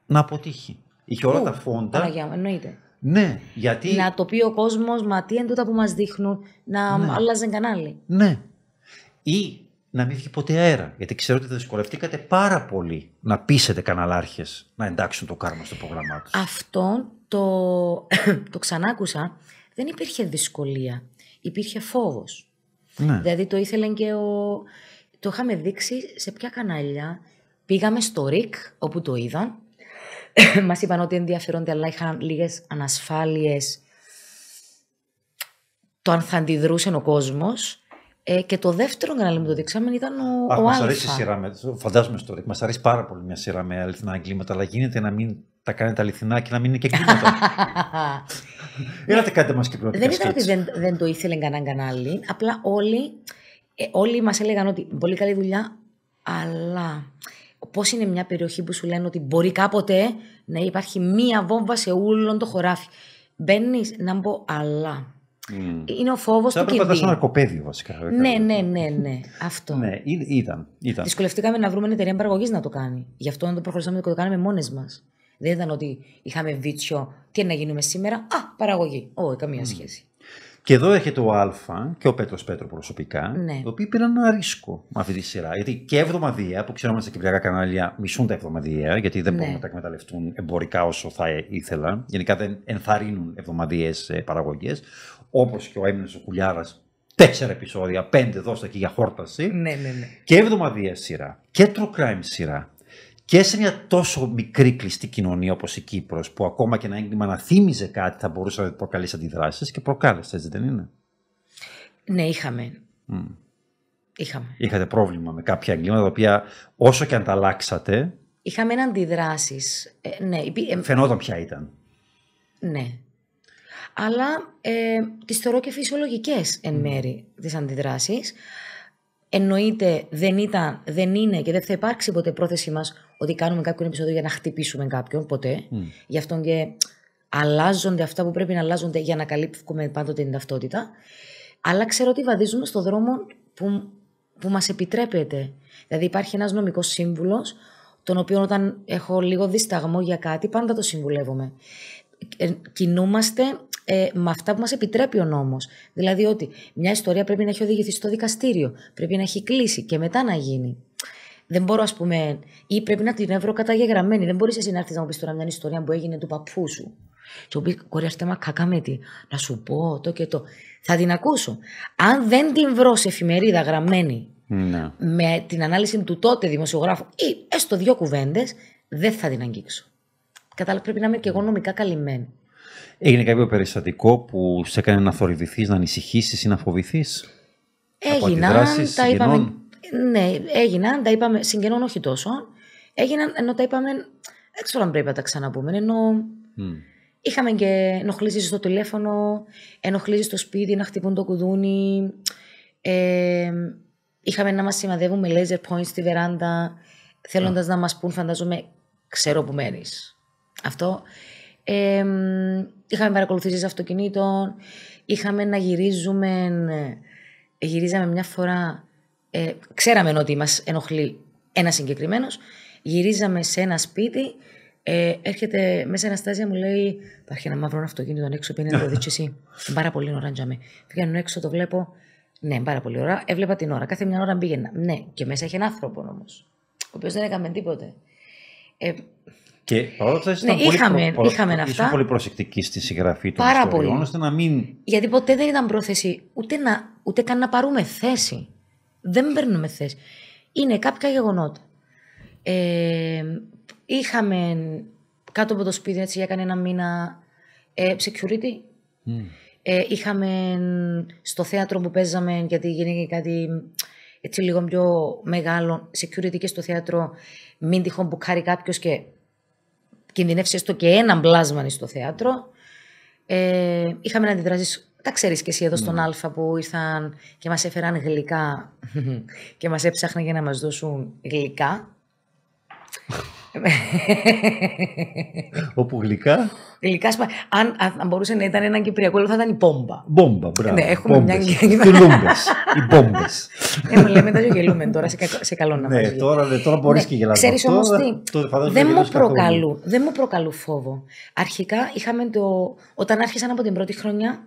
να αποτύχει. Είχε όλα τα φόντα. Παραγιά, εννοείται. Ναι, γιατί... Να το πει ο κόσμος, μα τι είναι τούτα που μας δείχνουν, να ναι. αλλάζουν κανάλι. Ναι. Ή να μην βγει ποτέ αέρα. Γιατί ξέρω ότι δυσκολευτήκατε πάρα πολύ να πείσετε καναλάρχες να εντάξουν το κάρμα στο πρόγραμμά τους. Αυτό το, το ξανάκουσα. Δεν υπήρχε δυσκολία. Υπήρχε φόβος. Ναι. Δηλαδή το ήθελαν και ο. Το είχαμε δείξει σε ποια κανάλια. Πήγαμε στο ΡΙΚ, όπου το είδαν. Μας είπαν ότι ενδιαφέρονται, αλλά είχαν λίγες ανασφάλειες. Το αν θα αντιδρούσε ο κόσμος. Ε, και το δεύτερο κανάλι που το δείξαμε ήταν ο Α. Μα αρέσει η σειρά με, φαντάζομαι στο μας αρέσει πάρα πολύ μια σειρά με αληθινά εγκλήματα, αλλά γίνεται να μην τα κάνετε αληθινά και να μην είναι και εγκλήματα. Ήρθατε κάτι μας και πρώτα. Δεν ήταν ότι δεν, δεν το ήθελε κανένα κανάλι, απλά όλοι, ε, όλοι μας έλεγαν ότι πολύ καλή δουλειά, αλλά Πώς είναι μια περιοχή που σου λένε ότι μπορεί κάποτε να υπάρχει μία βόμβα σε όλο το χωράφι. Μπαίνεις να μπω, αλλά Mm. Είναι ο φόβος του κινδύνου. Θα έπρεπε να αρκοπέδιο βασικά. Ναι, ναι, ναι, ναι. Αυτό. ναι, ήταν, ήταν. Δυσκολευτήκαμε να βρούμε μια εταιρεία παραγωγής να το κάνει. Γι' αυτό να το προχωρήσαμε και το κάναμε μόνες μας. Δεν ήταν ότι είχαμε βίτσιο, τι να γίνουμε σήμερα. Α, παραγωγή. Όχι, καμία mm. σχέση. Και εδώ έρχεται ο Α και ο Πέτρος Πέτρο προσωπικά, ναι. οι οποίοι πήραν ένα ρίσκο με αυτή τη σειρά. Γιατί και εβδομαδία, που ξέρουμε στα κυπριακά κανάλια μισούν τα εβδομαδία, γιατί δεν ναι. μπορούν να τα εκμεταλλευτούν εμπορικά όσο θα ήθελαν. Γενικά δεν ενθαρρύνουν εβδομαδίε παραγωγές όπως και ο Έμινος ο Κουλιάρας, τέσσερα επεισόδια, πέντε δώστα και για χόρταση. Ναι, ναι, ναι. Και εβδομαδία σειρά και true crime σειρά. Και σε μια τόσο μικρή κλειστή κοινωνία όπως η Κύπρος που ακόμα και ένα έγκλημα να θύμιζε κάτι θα μπορούσε να προκαλέσει αντιδράσεις και προκάλεσε δεν είναι. Ναι είχαμε. Mm. Είχαμε. Είχατε πρόβλημα με κάποια εγκλήματα τα οποία όσο και αν τα αλλάξατε. Είχαμε αντιδράσεις. Ε, ναι, ε, Φαινόταν ποια ήταν. Ναι αλλά ε, τις θεωρώ και φυσιολογικές εν μέρη τις αντιδράσεις. Εννοείται δεν ήταν, δεν είναι και δεν θα υπάρξει ποτέ πρόθεσή μας ότι κάνουμε κάποιον επεισόδιο για να χτυπήσουμε κάποιον, ποτέ. Mm. Γι' αυτό και αλλάζονται αυτά που πρέπει να αλλάζονται για να καλύπτουμε πάντοτε την ταυτότητα. Αλλά ξέρω ότι βαδίζουμε στον δρόμο που, που μας επιτρέπεται. Δηλαδή υπάρχει ένας νομικός σύμβουλος, τον οποίο όταν έχω λίγο δισταγμό για κάτι, πάντα το συμβουλεύομαι. Ε, κινούμαστε ε, με αυτά που μας επιτρέπει ο νόμος. Δηλαδή ότι μια ιστορία πρέπει να έχει οδηγηθεί στο δικαστήριο, πρέπει να έχει κλείσει και μετά να γίνει. Δεν μπορώ, ας πούμε, ή πρέπει να την εύρω καταγεγραμμένη. Δεν μπορείς εσύ να έρθεις να μου πεις τώρα μια ιστορία που έγινε του παππού σου. Και μου πεις, κορία, με τι Να σου πω το και το. Θα την ακούσω. Αν δεν την βρω σε εφημερίδα γραμμένη ναι. με την ανάλυση του τότε δημοσιογράφου ή έστω δύο κουβέντες, δεν θα την αγγίξω. Κατάλαβα, πρέπει να είμαι και εγώ νομικά καλυμμένη. Έγινε κάποιο περιστατικό που σε έκανε να θορυβηθείς, να ανησυχήσεις ή να φοβηθείς. Έγιναν, τα είπαμε, ναι, έγιναν, τα είπαμε, συγγενών όχι τόσο. Έγιναν, ενώ τα είπαμε, δεν ξέρω αν πρέπει να τα ξαναπούμε, ενώ mm. είχαμε και ενοχλήσεις στο τηλέφωνο, ενοχλήσεις στο σπίτι, να χτυπούν το κουδούνι, ε, είχαμε να μας σημαδεύουν με laser points στη βεράντα, θέλοντας να μας πούν, φαντάζομαι, ξέρω που μένεις. Αυτό ε, είχαμε παρακολουθήσει αυτοκινήτων, είχαμε να γυρίζουμε, ε, γυρίζαμε μια φορά, ε, ξέραμε ότι μας ενοχλεί ένας συγκεκριμένος, γυρίζαμε σε ένα σπίτι, ε, έρχεται μέσα Αναστάζια μου λέει υπάρχει ένα μαύρο αυτοκίνητο έξω που είναι το δείξει εσύ, πάρα πολύ ώρα με Πήγαινε έξω το βλέπω, ναι πάρα πολύ ώρα, έβλεπα την ώρα, κάθε μια ώρα πήγαινα, ναι και μέσα έχει ένα άνθρωπο όμως, ο οποίος δεν έκαμε τίποτε. Ε, και είχαμε, ναι, πολύ, είχαμε πολύ προσεκτική στη συγγραφή των Πάρα ιστοριών, πολύ. ώστε να μην... Γιατί ποτέ δεν ήταν πρόθεση ούτε, να, ούτε καν να πάρουμε θέση. Δεν παίρνουμε θέση. Είναι κάποια γεγονότα. Ε, είχαμε κάτω από το σπίτι έτσι, για κανένα μήνα ε, security. Ε, είχαμε στο θέατρο που παίζαμε, γιατί γίνεται κάτι έτσι λίγο πιο μεγάλο, security και στο θέατρο, μην τυχόν μπουκάρει κάποιος και κινδυνεύσεις έστω και έναν πλάσμανι στο θέατρο. Ε, είχαμε να αντιδράσεις. Τα ξέρεις και εσύ εδώ στον ναι. Α που ήρθαν και μας έφεραν γλυκά και μας έψαχναν για να μας δώσουν γλυκά. Όπου γλυκά. Γλυκά σπα... αν, αν, μπορούσε να ήταν ένα κυπριακό, θα ήταν η πόμπα. Μπόμπα, μπράβο. Ναι, έχουμε Πόμπες. μια οι μπόμπε. ναι, μου λέμε, δεν γελούμε τώρα, σε, σε καλό να Ναι, τώρα, τώρα μπορείς ναι, και γελάς. Ξέρεις όμω τι. Δεν μου, προκαλού. δεν μου προκαλούν φόβο. Αρχικά είχαμε το. Όταν άρχισαν από την πρώτη χρονιά,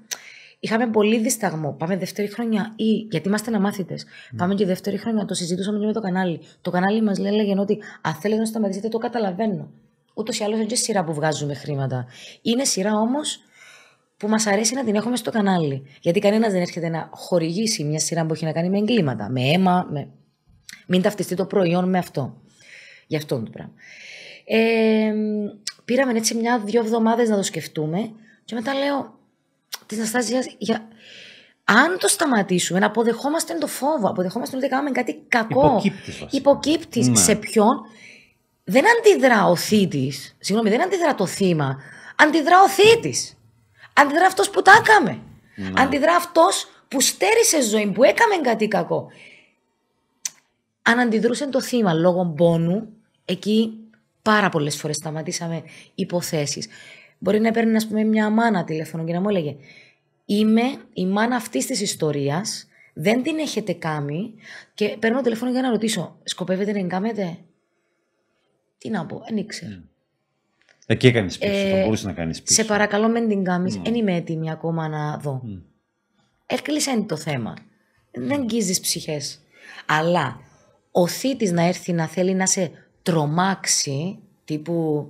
Είχαμε πολύ δισταγμό. Πάμε δεύτερη χρονιά ή γιατί είμαστε αναμάθητε. Mm. Ναι. Πάμε και δεύτερη χρονιά. Το συζητούσαμε και με το κανάλι. Το κανάλι μας λέγεται ότι αν θέλετε να σταματήσετε, το καταλαβαίνω. Ούτως ή άλλως είναι και σειρά που βγάζουμε χρήματα. Είναι σειρά όμως που μας αρέσει να την έχουμε στο κανάλι. Γιατί κανένας δεν έρχεται να χορηγήσει μια σειρά που έχει να κάνει με εγκλήματα, με αίμα, με. Μην ταυτιστεί το προϊόν με αυτό. Γι' αυτό το πράγμα. Ε, πήραμε έτσι μια-δυο εβδομάδες να το σκεφτούμε και μετά λέω, της Για... Αν το σταματήσουμε να αποδεχόμαστε το φόβο, αποδεχόμαστε ότι κάναμε κάτι κακό. Υποκύπτης. Ναι. Σε ποιον δεν αντιδρά ο θήτης. Συγγνώμη, δεν αντιδρά το θύμα. Αντιδρά ο θήτης. Αντιδρά αυτός που τα έκαμε. Ναι. Αντιδρά αυτός που στέρισε ζωή, που έκαμε κάτι κακό. Αν αντιδρούσε το θύμα λόγω πόνου, εκεί πάρα πολλές φορές σταματήσαμε υποθέσεις. Μπορεί να έπαιρνε, ας πούμε, μια μάνα τηλέφωνο και να μου έλεγε Είμαι η μάνα αυτής της ιστορίας, δεν την έχετε κάνει και παίρνω τηλέφωνο για να ρωτήσω, σκοπεύετε να την κάνετε. Τι να πω, δεν ήξερα. Εκεί έκανες πίσω, ε, θα μπορούσε να κάνεις πίσω. Σε παρακαλώ, μην την κάνει. Δεν ναι. είμαι έτοιμη ακόμα να δω. Mm. Έκλεισε το θέμα. Δεν αγγίζει ψυχές. Αλλά ο θήτης να έρθει να θέλει να σε τρομάξει, τύπου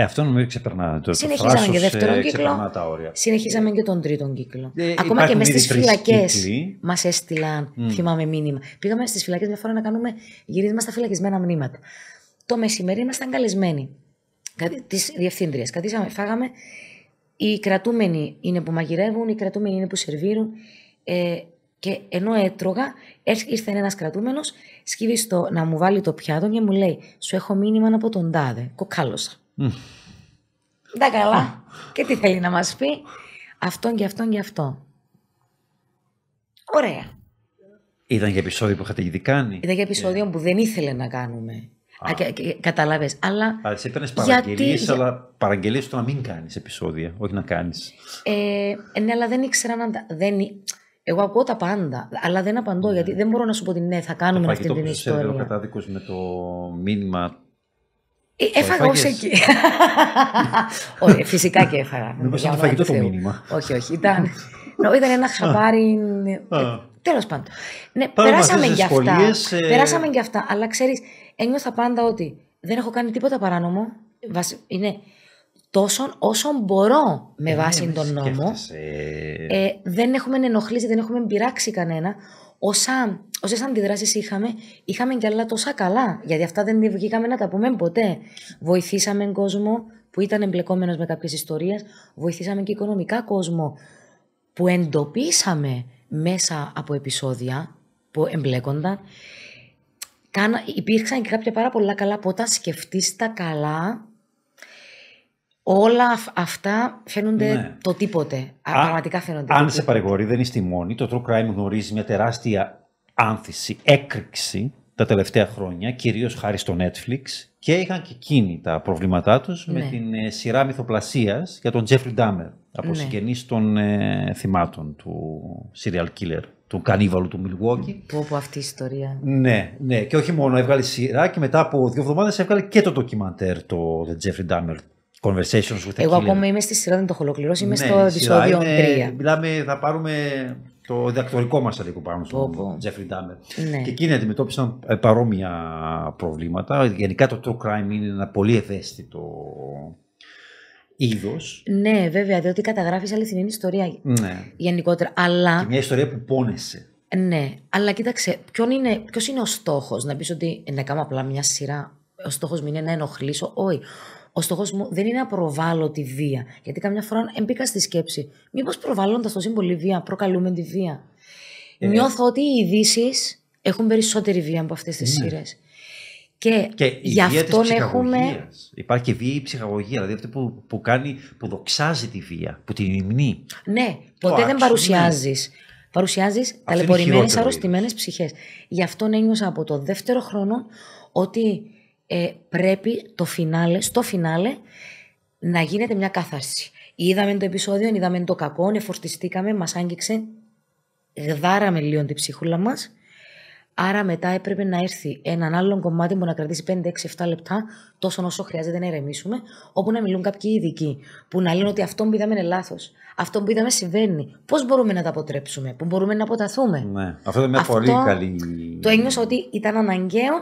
ε, αυτό νομίζω ξεπερνά το Συνεχίζαμε και και ε, δεύτερο κύκλο. Συνεχίζαμε και τον τρίτο κύκλο. Ε, Ακόμα και μες στι φυλακέ μας έστειλαν, mm. θυμάμαι μήνυμα. Πήγαμε στις φυλακές μια φορά να κάνουμε γυρίσμα στα φυλακισμένα μνήματα. Το μεσημέρι ήμασταν καλεσμένοι της διευθύντριας. Καθίσαμε, φάγαμε. Οι κρατούμενοι είναι που μαγειρεύουν, οι κρατούμενοι είναι που σερβίρουν. Ε, και ενώ έτρωγα, ήρθε ένας κρατούμενος, σκύβει στο να μου βάλει το πιάτο και μου λέει: Σου έχω μήνυμα από τον τάδε. Κοκάλωσα. Mm. Τα καλά. και τι θέλει να μας πει. Αυτόν και αυτόν και αυτό. Ωραία. Ήταν για επεισόδιο που είχατε ήδη κάνει. Ήταν για επεισόδιο yeah. Ναι. που δεν ήθελε να κάνουμε. Ah. Καταλάβες, αλλά... Αλλά έπαιρνες παραγγελίες, αλλά παραγγελίες το να μην κάνεις επεισόδια, όχι να κάνεις. Ε, ε ναι, αλλά δεν ήξερα να τα... Δεν... Εγώ ακούω τα πάντα, αλλά δεν απαντώ, yeah. Ναι. γιατί δεν μπορώ να σου πω ότι ναι, θα κάνουμε το αυτή την ιστορία. Το κατάδικος με το μήνυμα ε, έφαγα ω εκεί. Όχι, φυσικά και έφαγα. Μήπως ήταν φαγητό το μήνυμα. Όχι, όχι. Ήταν, ήταν ένα χαμπάρι. Ε, Τέλος πάντων. Ναι, περάσαμε για αυτά. Ε. Περάσαμε για αυτά. Αλλά ξέρεις, ένιωθα πάντα ότι δεν έχω κάνει τίποτα παράνομο. Είναι τόσο όσο μπορώ με βάση ναι, τον νόμο. δεν έχουμε ενοχλήσει, δεν έχουμε πειράξει κανένα όσα, όσες αντιδράσεις είχαμε, είχαμε και άλλα τόσα καλά, γιατί αυτά δεν βγήκαμε να τα πούμε ποτέ. Βοηθήσαμε κόσμο που ήταν εμπλεκόμενος με κάποιες ιστορίες, βοηθήσαμε και οικονομικά κόσμο που εντοπίσαμε μέσα από επεισόδια που εμπλέκονταν. Υπήρξαν και κάποια πάρα πολλά καλά που όταν σκεφτείς τα καλά Όλα αυτά φαίνονται ναι. το τίποτε. Α, πραγματικά φαίνονται. Αν σε παρηγορεί, δεν είσαι μόνη. Το true crime γνωρίζει μια τεράστια άνθηση, έκρηξη τα τελευταία χρόνια, κυρίως χάρη στο Netflix και είχαν και εκείνοι τα προβλήματά τους με ναι. την ε, σειρά μυθοπλασίας για τον Τζέφρι Ντάμερ από ναι. των ε, θυμάτων του serial killer, του κανίβαλου του Milwaukee. Πω από αυτή η ιστορία. Ναι, ναι. Και όχι μόνο έβγαλε σειρά και μετά από δύο εβδομάδες έβγαλε και το ντοκιμαντέρ το The Jeffrey Dahmer conversations with Εγώ ακόμα είμαι στη σειρά, δεν το έχω ολοκληρώσει. Είμαι ναι, στο επεισόδιο 3. Μιλάμε, θα πάρουμε το διδακτορικό μας αντίκτυπο πάνω στον Τζέφρι Ντάμερ. Ναι. Και εκείνοι αντιμετώπισαν ε, παρόμοια προβλήματα. Γενικά το true crime είναι ένα πολύ ευαίσθητο είδος. Ναι, βέβαια, διότι καταγράφει αληθινή ιστορία ναι. γενικότερα. Αλλά... Και μια ιστορία που πόνεσαι. Ναι, αλλά κοίταξε, ποιο είναι, ποιος είναι ο στόχος, να πεις ότι ε, να κάνω απλά μια σειρά. Ο στόχος μου είναι να ενοχλήσω. Όχι. Ο στόχος μου δεν είναι να προβάλλω τη βία. Γιατί καμιά φορά μπήκα στη σκέψη, μήπως προβάλλοντας τόσο πολύ βία, προκαλούμε τη βία. Ε, Νιώθω ότι οι ειδήσεις έχουν περισσότερη βία από αυτές τις ναι. σειρές. Και, και γι' αυτό έχουμε. Υπάρχει και βία η ψυχαγωγία, δηλαδή αυτή που, που, κάνει, που δοξάζει τη βία, που την υμνεί. Ναι, ποτέ δεν παρουσιάζεις. Παρουσιάζεις ταλαιπωρημένε, αρρωστημένε ψυχές. Γι' αυτό ένιωσα από το δεύτερο χρόνο ότι ε, πρέπει το φινάλε, στο φινάλε να γίνεται μια κάθαρση. Είδαμε το επεισόδιο, είδαμε το κακό, εφορτιστήκαμε, μας άγγιξε, γδάραμε λίγο την ψυχούλα μας. Άρα μετά έπρεπε να έρθει έναν άλλο κομμάτι που να κρατήσει 5, 6, 7 λεπτά, τόσο όσο χρειάζεται να ηρεμήσουμε, όπου να μιλούν κάποιοι ειδικοί, που να λένε ότι αυτό που είδαμε είναι λάθος. Αυτό που είδαμε συμβαίνει. Πώς μπορούμε να τα αποτρέψουμε, Πού μπορούμε να αποταθούμε. Ναι. Αυτό είναι μια πολύ καλή. Το ένιωσα ότι ήταν αναγκαίο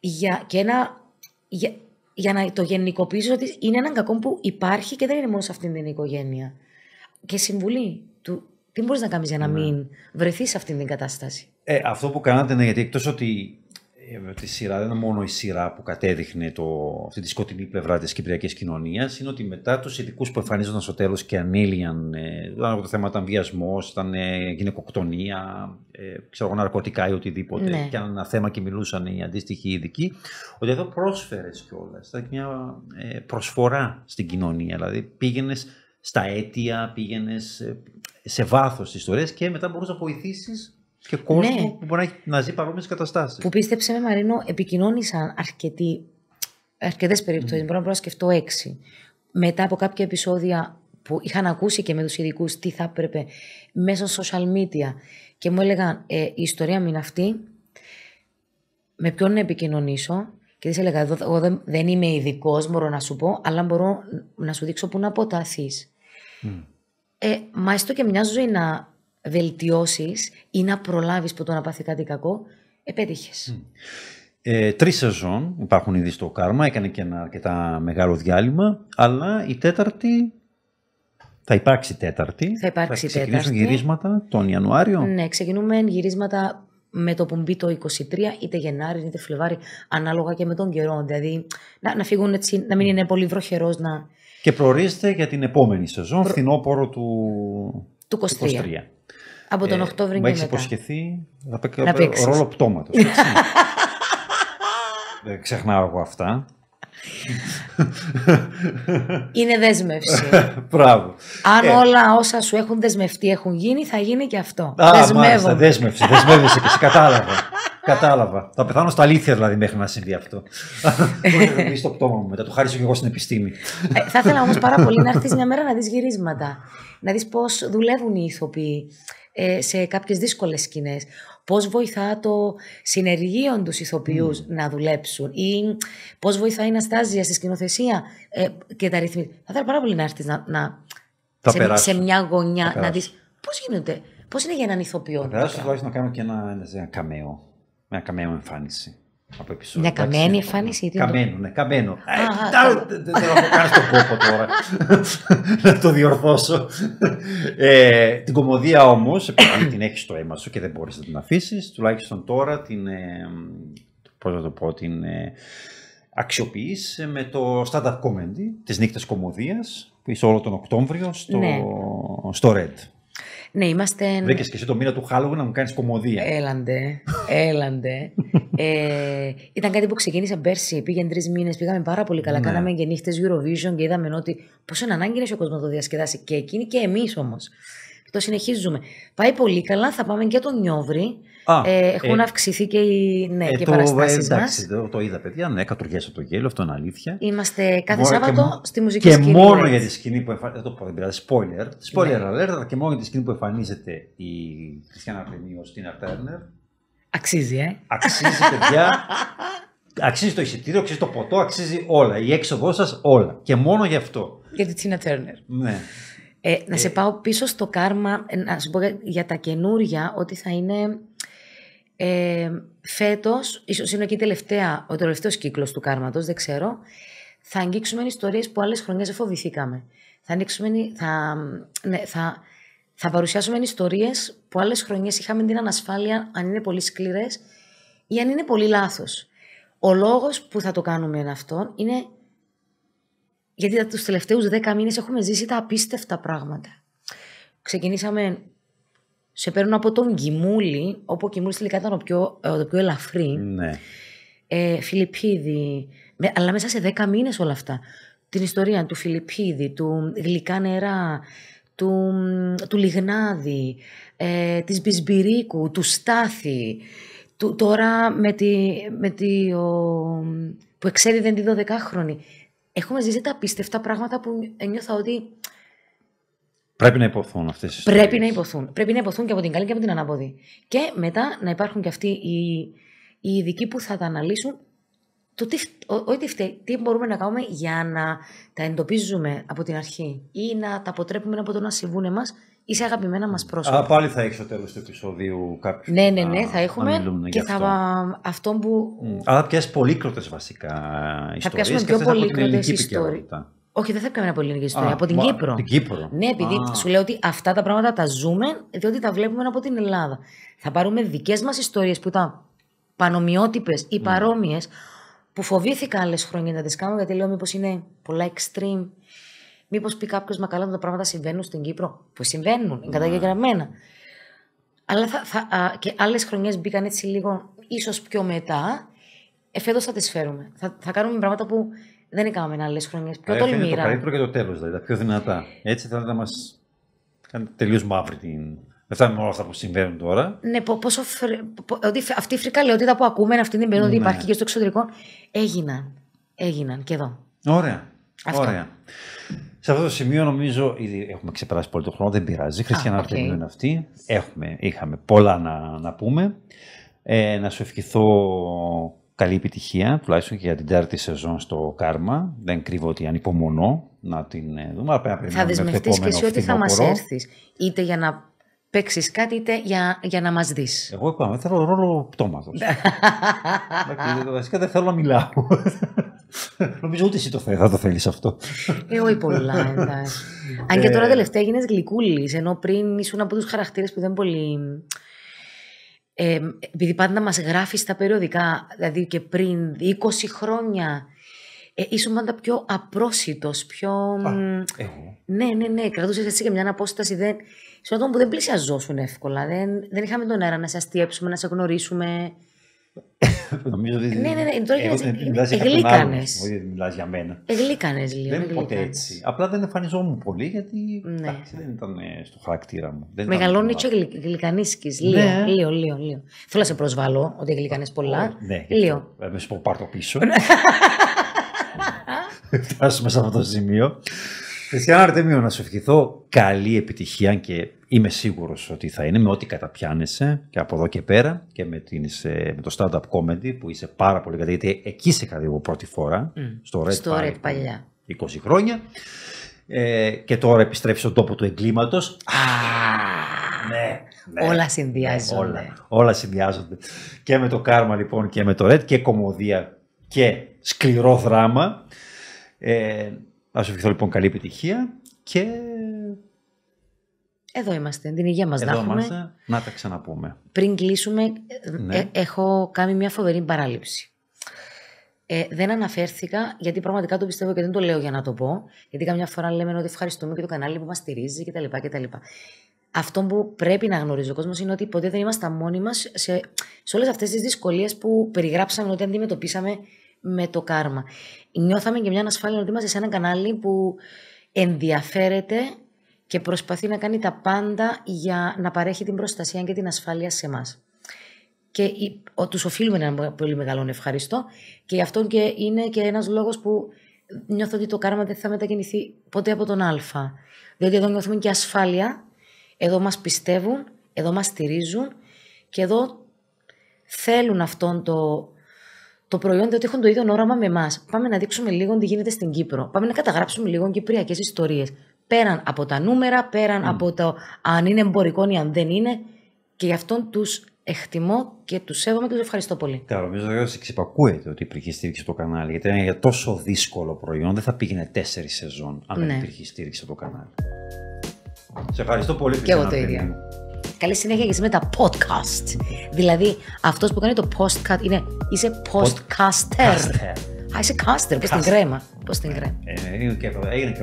για, και ένα, για, για να το γενικοποιήσω ότι είναι έναν κακό που υπάρχει και δεν είναι μόνο σε αυτήν την οικογένεια. Και συμβουλή του τι μπορείς να κάνεις για να ναι. μην βρεθείς σε αυτήν την κατάσταση. Ε, αυτό που κάνατε είναι γιατί εκτός ότι ε, τη σειρά, δεν είναι μόνο η σειρά που κατέδειχνε το, αυτή τη σκοτεινή πλευρά της κυπριακής κοινωνίας, είναι ότι μετά τους ειδικούς που εμφανίζονταν στο τέλος και ανήλιαν, ε, το θέμα ήταν βιασμός, ήταν ε, γυναικοκτονία, ε, ξέρω, ναρκωτικά ή οτιδήποτε, ναι. και αν ένα θέμα και μιλούσαν οι αντίστοιχοι ειδικοί, ότι εδώ πρόσφερες κιόλας. Ήταν μια ε, προσφορά στην κοινωνία. Δηλαδή πήγαινες στα αίτια, πήγαινες σε βάθος τη ιστορία και μετά μπορούσες να βοηθήσεις και κόσμο ναι. που μπορεί να ζει παρόμοιες καταστάσεις. Που πίστεψε με Μαρίνο, επικοινώνησαν Αρκετές περιπτώσεις, mm. μπορώ να σκεφτώ έξι. Μετά από κάποια επεισόδια που είχαν ακούσει και με τους ειδικούς τι θα έπρεπε μέσα social media και μου έλεγαν ε, η ιστορία μου είναι αυτή, με ποιον να επικοινωνήσω. Και της έλεγα: Εγώ δεν είμαι ειδικός, μπορώ να σου πω, αλλά μπορώ να σου δείξω πού να αποταθείς. Mm. Ε, μα έστω και μια ζωή να Βελτιώσεις ή να προλάβεις που το να πάθει κάτι κακό, επέτυχε. Mm. Ε, τρεις σεζόν υπάρχουν ήδη στο Κάρμα, έκανε και ένα αρκετά μεγάλο διάλειμμα, αλλά η τέταρτη θα υπάρξει τέταρτη. Θα υπάρξει θα ξεκινήσουν τέταρτη. γυρίσματα τον Ιανουάριο. Ναι, ξεκινούμε γυρίσματα με το που μπει το 23, είτε Γενάρη είτε Φλεβάρι, ανάλογα και με τον καιρό. Δηλαδή να, να φύγουν έτσι, να μην είναι πολύ βροχερός να. Και προορίζεται για την επόμενη σεζόν, Προ... φθινόπωρο του του 23. 23. Από τον ε, Οκτώβριο και μετά. Έχει υποσχεθεί να παίξει να ρόλο πτώματος. Δεν ξεχνάω εγώ αυτά. Είναι δέσμευση. Μπράβο. Αν ε. όλα όσα σου έχουν δεσμευτεί έχουν γίνει, θα γίνει και αυτό. Α, μάλιστα, δέσμευση. Δεσμεύεσαι Κατάλαβα. Κατάλαβα. Θα πεθάνω στα αλήθεια δηλαδή μέχρι να συμβεί αυτό. Μπορεί στο πτώμα μου μετά. Το χάρισω και εγώ στην επιστήμη. Ε, θα ήθελα όμως πάρα πολύ να έρθεις μια μέρα να δεις γυρίσματα. Να δεις πώς δουλεύουν οι ηθοποιοί. Ε, σε κάποιες δύσκολες σκηνές, Πώς βοηθά το συνεργείο τους ηθοποιούς mm. να δουλέψουν ή πώς βοηθάει η Αναστάζια στη σκηνοθεσία ε, και τα ρυθμίδια. Θα ήθελα πάρα πολύ να έρθεις να, να σε, μια γωνιά να δεις πώς γίνεται, πώς είναι για έναν ηθοποιό. Θα περάσω να κάνω και ένα, ένα καμέο, μια καμέο εμφάνιση από επεισόδιο. Ναι, ναι, είναι καμένη η εμφάνιση. Καμένο, ναι, καμένο. Ε, δεν θέλω να το κάνω στον κόπο τώρα. Να το διορθώσω. Ε, την κομμωδία όμως, επειδή την έχεις στο αίμα σου και δεν μπορείς να την αφήσεις, τουλάχιστον τώρα την. Ε, Πώς να το πω, την αξιοποιείς με το stand-up comedy της νύχτας κομμωδίας που είσαι όλο τον Οκτώβριο στο, ναι. στο Red. Ναι, είμαστε. Βρήκες και εσύ το μήνα του χάλου να μου κάνεις κομμωδία. Έλαντε. Έλαντε. ε, ήταν κάτι που ξεκίνησα πέρσι. πήγαινε τρεις μήνες, πήγαμε πάρα πολύ καλά. Ναι. Κάναμε και νύχτες Eurovision και είδαμε ότι πόσο είναι ανάγκη είναι ο κόσμος να το διασκεδάσει. Και εκείνη και εμείς όμως. Το συνεχίζουμε. Πάει πολύ καλά. Θα πάμε και τον Νιόβρη. Α, ε, έχουν ε, αυξηθεί και οι, ναι, ε, και το, παραστάσεις ε, εντάξει, μας. Το, το είδα παιδιά, ναι, κατουργιάσα το γέλιο, αυτό είναι αλήθεια. Είμαστε κάθε Μπορεί, Σάββατο και, στη μουσική και σκηνή. Και μόνο για τη σκηνή που εμφανίζεται, το πειράζει, spoiler, ναι. alert, και μόνο για τη σκηνή που εμφανίζεται η Χριστιανά Πλημίου στην Τέρνερ. Αξίζει, ε. Αξίζει, παιδιά. αξίζει το εισιτήριο, αξίζει το ποτό, αξίζει όλα. Η έξοδό σας όλα. Και μόνο γι' αυτό. Για τη Τσίνα Τέρνερ. Ναι. Ε, να ε, σε πάω πίσω στο κάρμα, ε, να σου πω για τα καινούρια, ότι θα είναι ε, φέτος, ίσως είναι και η τελευταία, ο τελευταίος κύκλος του κάρματος, δεν ξέρω, θα αγγίξουμε ιστορίες που άλλες χρονιές δεν φοβηθήκαμε. Θα, θα, ναι, θα, θα παρουσιάσουμε ιστορίες που άλλες χρονιές είχαμε την ανασφάλεια αν είναι πολύ σκληρές ή αν είναι πολύ λάθος. Ο λόγος που θα το κάνουμε είναι αυτό είναι γιατί τους τελευταίους δέκα μήνες έχουμε ζήσει τα απίστευτα πράγματα. Ξεκινήσαμε σε παίρνουν από τον Κιμούλη, όπου ο Κιμούλης τελικά ήταν ο πιο, ε, πιο ελαφρύ. Ναι. Ε, Φιλιππίδη. αλλά μέσα σε δέκα μήνες όλα αυτά. Την ιστορία του Φιλιππίδη, του γλυκά νερά, του, του Λιγνάδη, ε, της Μπισμπυρίκου, του Στάθη. Του, τώρα με τη, με τη που εξέδιδεν δεν τη 12χρονη. Έχουμε ζήσει τα απίστευτα πράγματα που νιώθω ότι Πρέπει να υποθούν αυτές τις Πρέπει να υποθούν. Πρέπει να υποθούν και από την καλή και από την ανάποδη. Και μετά να υπάρχουν και αυτοί οι, οι ειδικοί που θα τα αναλύσουν το τι, τι μπορούμε να κάνουμε για να τα εντοπίζουμε από την αρχή ή να τα αποτρέπουμε από το να συμβούν εμάς ή σε αγαπημένα μας πρόσωπα. Αλλά πάλι θα έχει στο τέλος του επεισόδου κάποιους Ναι, ναι, ναι, θα έχουμε και αυτό. θα. Αυτό που. Αλλά πιάσει πολύκροτες βασικά ιστορίε. Θα πιάσουμε πιο πολύκροτε ιστορίε. Όχι, δεν θα έκανα πολύ ελληνική ιστορία. Α, από την μα, Κύπρο. Την Κύπρο. Ναι, επειδή Α. σου λέω ότι αυτά τα πράγματα τα ζούμε, διότι τα βλέπουμε από την Ελλάδα. Θα πάρουμε δικές μας ιστορίες που ήταν πανομοιότυπες ή ναι. παρόμοιες, mm. που φοβήθηκα άλλες χρόνια να τις κάνω, γιατί λέω μήπως είναι πολλά extreme. Μήπως πει κάποιος μα καλά τα πράγματα συμβαίνουν στην Κύπρο. Που συμβαίνουν, είναι mm. καταγεγραμμένα. Αλλά θα, θα, α, και άλλες χρονιές μπήκαν έτσι λίγο, ίσως πιο μετά. Εφέτο θα τις φέρουμε. Θα, θα κάνουμε πράγματα που δεν έκαναμε άλλε χρονιέ. Πιο τολμήρα. Το καλύτερο και το τέλος, δηλαδή, τα πιο δυνατά. Έτσι θα μα κάνει τελείως μαύρη την. Δεν είναι όλα αυτά που συμβαίνουν τώρα. Ναι, πόσο ότι αυτή η φρικαλαιότητα που ακούμε αυτή την περίοδο ναι. υπάρχει και στο εξωτερικό έγιναν. Έγιναν και εδώ. Ωραία. Αυτό. Ωραία. Σε αυτό το σημείο νομίζω ήδη έχουμε ξεπεράσει πολύ τον χρόνο, δεν πειράζει. Χριστιανά okay. είναι αυτή. Έχουμε, είχαμε πολλά να, να πούμε. Ε, να σου ευχηθώ καλή επιτυχία, τουλάχιστον και για την τέταρτη σεζόν στο Κάρμα. Δεν κρύβω ότι ανυπομονώ να την ε, δούμε. θα δεσμευτείς και εσύ ότι θα μας έρθεις, είτε για να παίξεις κάτι, είτε για, για να μας δεις. Εγώ είπα, θέλω ρόλο πτώματος. Βασικά δεν θέλω να μιλάω. Νομίζω ούτε εσύ το θέλεις, θα το θέλεις αυτό. Εγώ ή πολλά, εντάξει. Αν και τώρα ε. τελευταία έγινε γλυκούλης, ενώ πριν ήσουν από τους χαρακτήρες που δεν πολύ ε, επειδή πάντα μας γράφεις στα περιοδικά, δηλαδή και πριν 20 χρόνια, ε, ήσουν πάντα πιο απρόσιτος, πιο... Ναι, ναι, ναι, κρατούσες εσύ και μια απόσταση, δεν... άτομο που δεν πλησιαζόσουν εύκολα, δεν, δεν είχαμε τον αέρα να σε αστίεψουμε, να σε γνωρίσουμε. Νομίζω ότι. Ναι, ναι, ναι. Όχι, μιλάς για μένα. Εγλίκανε λίγο. Δεν ποτέ έτσι. Απλά δεν εμφανιζόμουν πολύ γιατί ναι. δεν ήταν ε, στο χαρακτήρα μου. Μεγαλώνει και ο γλυκανίσκη. Λίγο, ναι. λίγο, λίγο. Θέλω να σε προσβάλλω ότι γλυκανέ πολλά. Ναι, λίγο. Με σου πω πάρ το πίσω. Φτάσουμε σε αυτό το σημείο. Χριστιανά Άρτεμιο να σου ευχηθώ καλή επιτυχία και είμαι σίγουρος ότι θα είναι με ό,τι καταπιάνεσαι και από εδώ και πέρα και με, την, με το Startup comedy που είσαι πάρα πολύ καλή Γιατί εκεί σε είχα εγώ πρώτη φορά στο Red Στο παλιά. 20 χρόνια. Ε, και τώρα επιστρέφεις στον τόπο του εγκλήματος. Ναι, ναι, όλα συνδυάζονται. Ναι, όλα, συνδυάζονται. Και με το κάρμα λοιπόν και με το Red και κομμωδία και σκληρό δράμα. Ε, σου ευχηθώ λοιπόν καλή επιτυχία και... Εδώ είμαστε, την υγεία μας Εδώ να έχουμε. Είμαστε, να τα ξαναπούμε. Πριν κλείσουμε, ναι. ε, έχω κάνει μια φοβερή παράληψη. Ε, δεν αναφέρθηκα, γιατί πραγματικά το πιστεύω και δεν το λέω για να το πω. Γιατί καμιά φορά λέμε ότι ευχαριστούμε και το κανάλι που μας στηρίζει κτλ. Αυτό που πρέπει να γνωρίζει ο κόσμος είναι ότι ποτέ δεν είμαστε μόνοι μας σε, σε όλες αυτές τις δυσκολίες που περιγράψαμε ότι αντιμετωπίσαμε με το κάρμα. Νιώθαμε και μια ανασφάλεια ότι είμαστε σε ένα κανάλι που ενδιαφέρεται και προσπαθεί να κάνει τα πάντα για να παρέχει την προστασία και την ασφάλεια σε εμάς. Και τους οφείλουμε ένα πολύ μεγάλο ευχαριστώ. Και γι' αυτό και είναι και ένας λόγος που νιώθω ότι το κάρμα δεν θα μετακινηθεί ποτέ από τον Α. Διότι εδώ νιώθουμε και ασφάλεια, εδώ μας πιστεύουν, εδώ μας στηρίζουν και εδώ θέλουν αυτόν το το προϊόν διότι έχουν το ίδιο όραμα με εμάς. Πάμε να δείξουμε λίγο τι γίνεται στην Κύπρο. Πάμε να καταγράψουμε λίγο κυπριακές ιστορίες. Πέραν από τα νούμερα, πέραν από το αν είναι εμπορικό ή αν δεν είναι. Και γι' αυτό τους εκτιμώ και τους σέβομαι και τους ευχαριστώ πολύ. Καλά, νομίζω ότι σα ότι υπήρχε στήριξη στο κανάλι. Γιατί είναι για τόσο δύσκολο προϊόν, δεν θα πήγαινε τέσσερις σεζόν αν ναι. δεν υπήρχε στήριξη στο κανάλι. Σε ευχαριστώ πολύ, Και εγώ το ίδιο. Καλή συνέχεια και εσύ με τα podcast. Δηλαδή, αυτός που κάνει το podcast είναι. Είσαι podcaster. Α, είσαι caster, πώ την κρέμα. Πώ την κρέμα. Ε, ε, έγινε και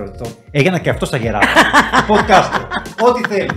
αυτό. Έγινε και αυτό στα γερά. Podcaster. Ό,τι θέλεις.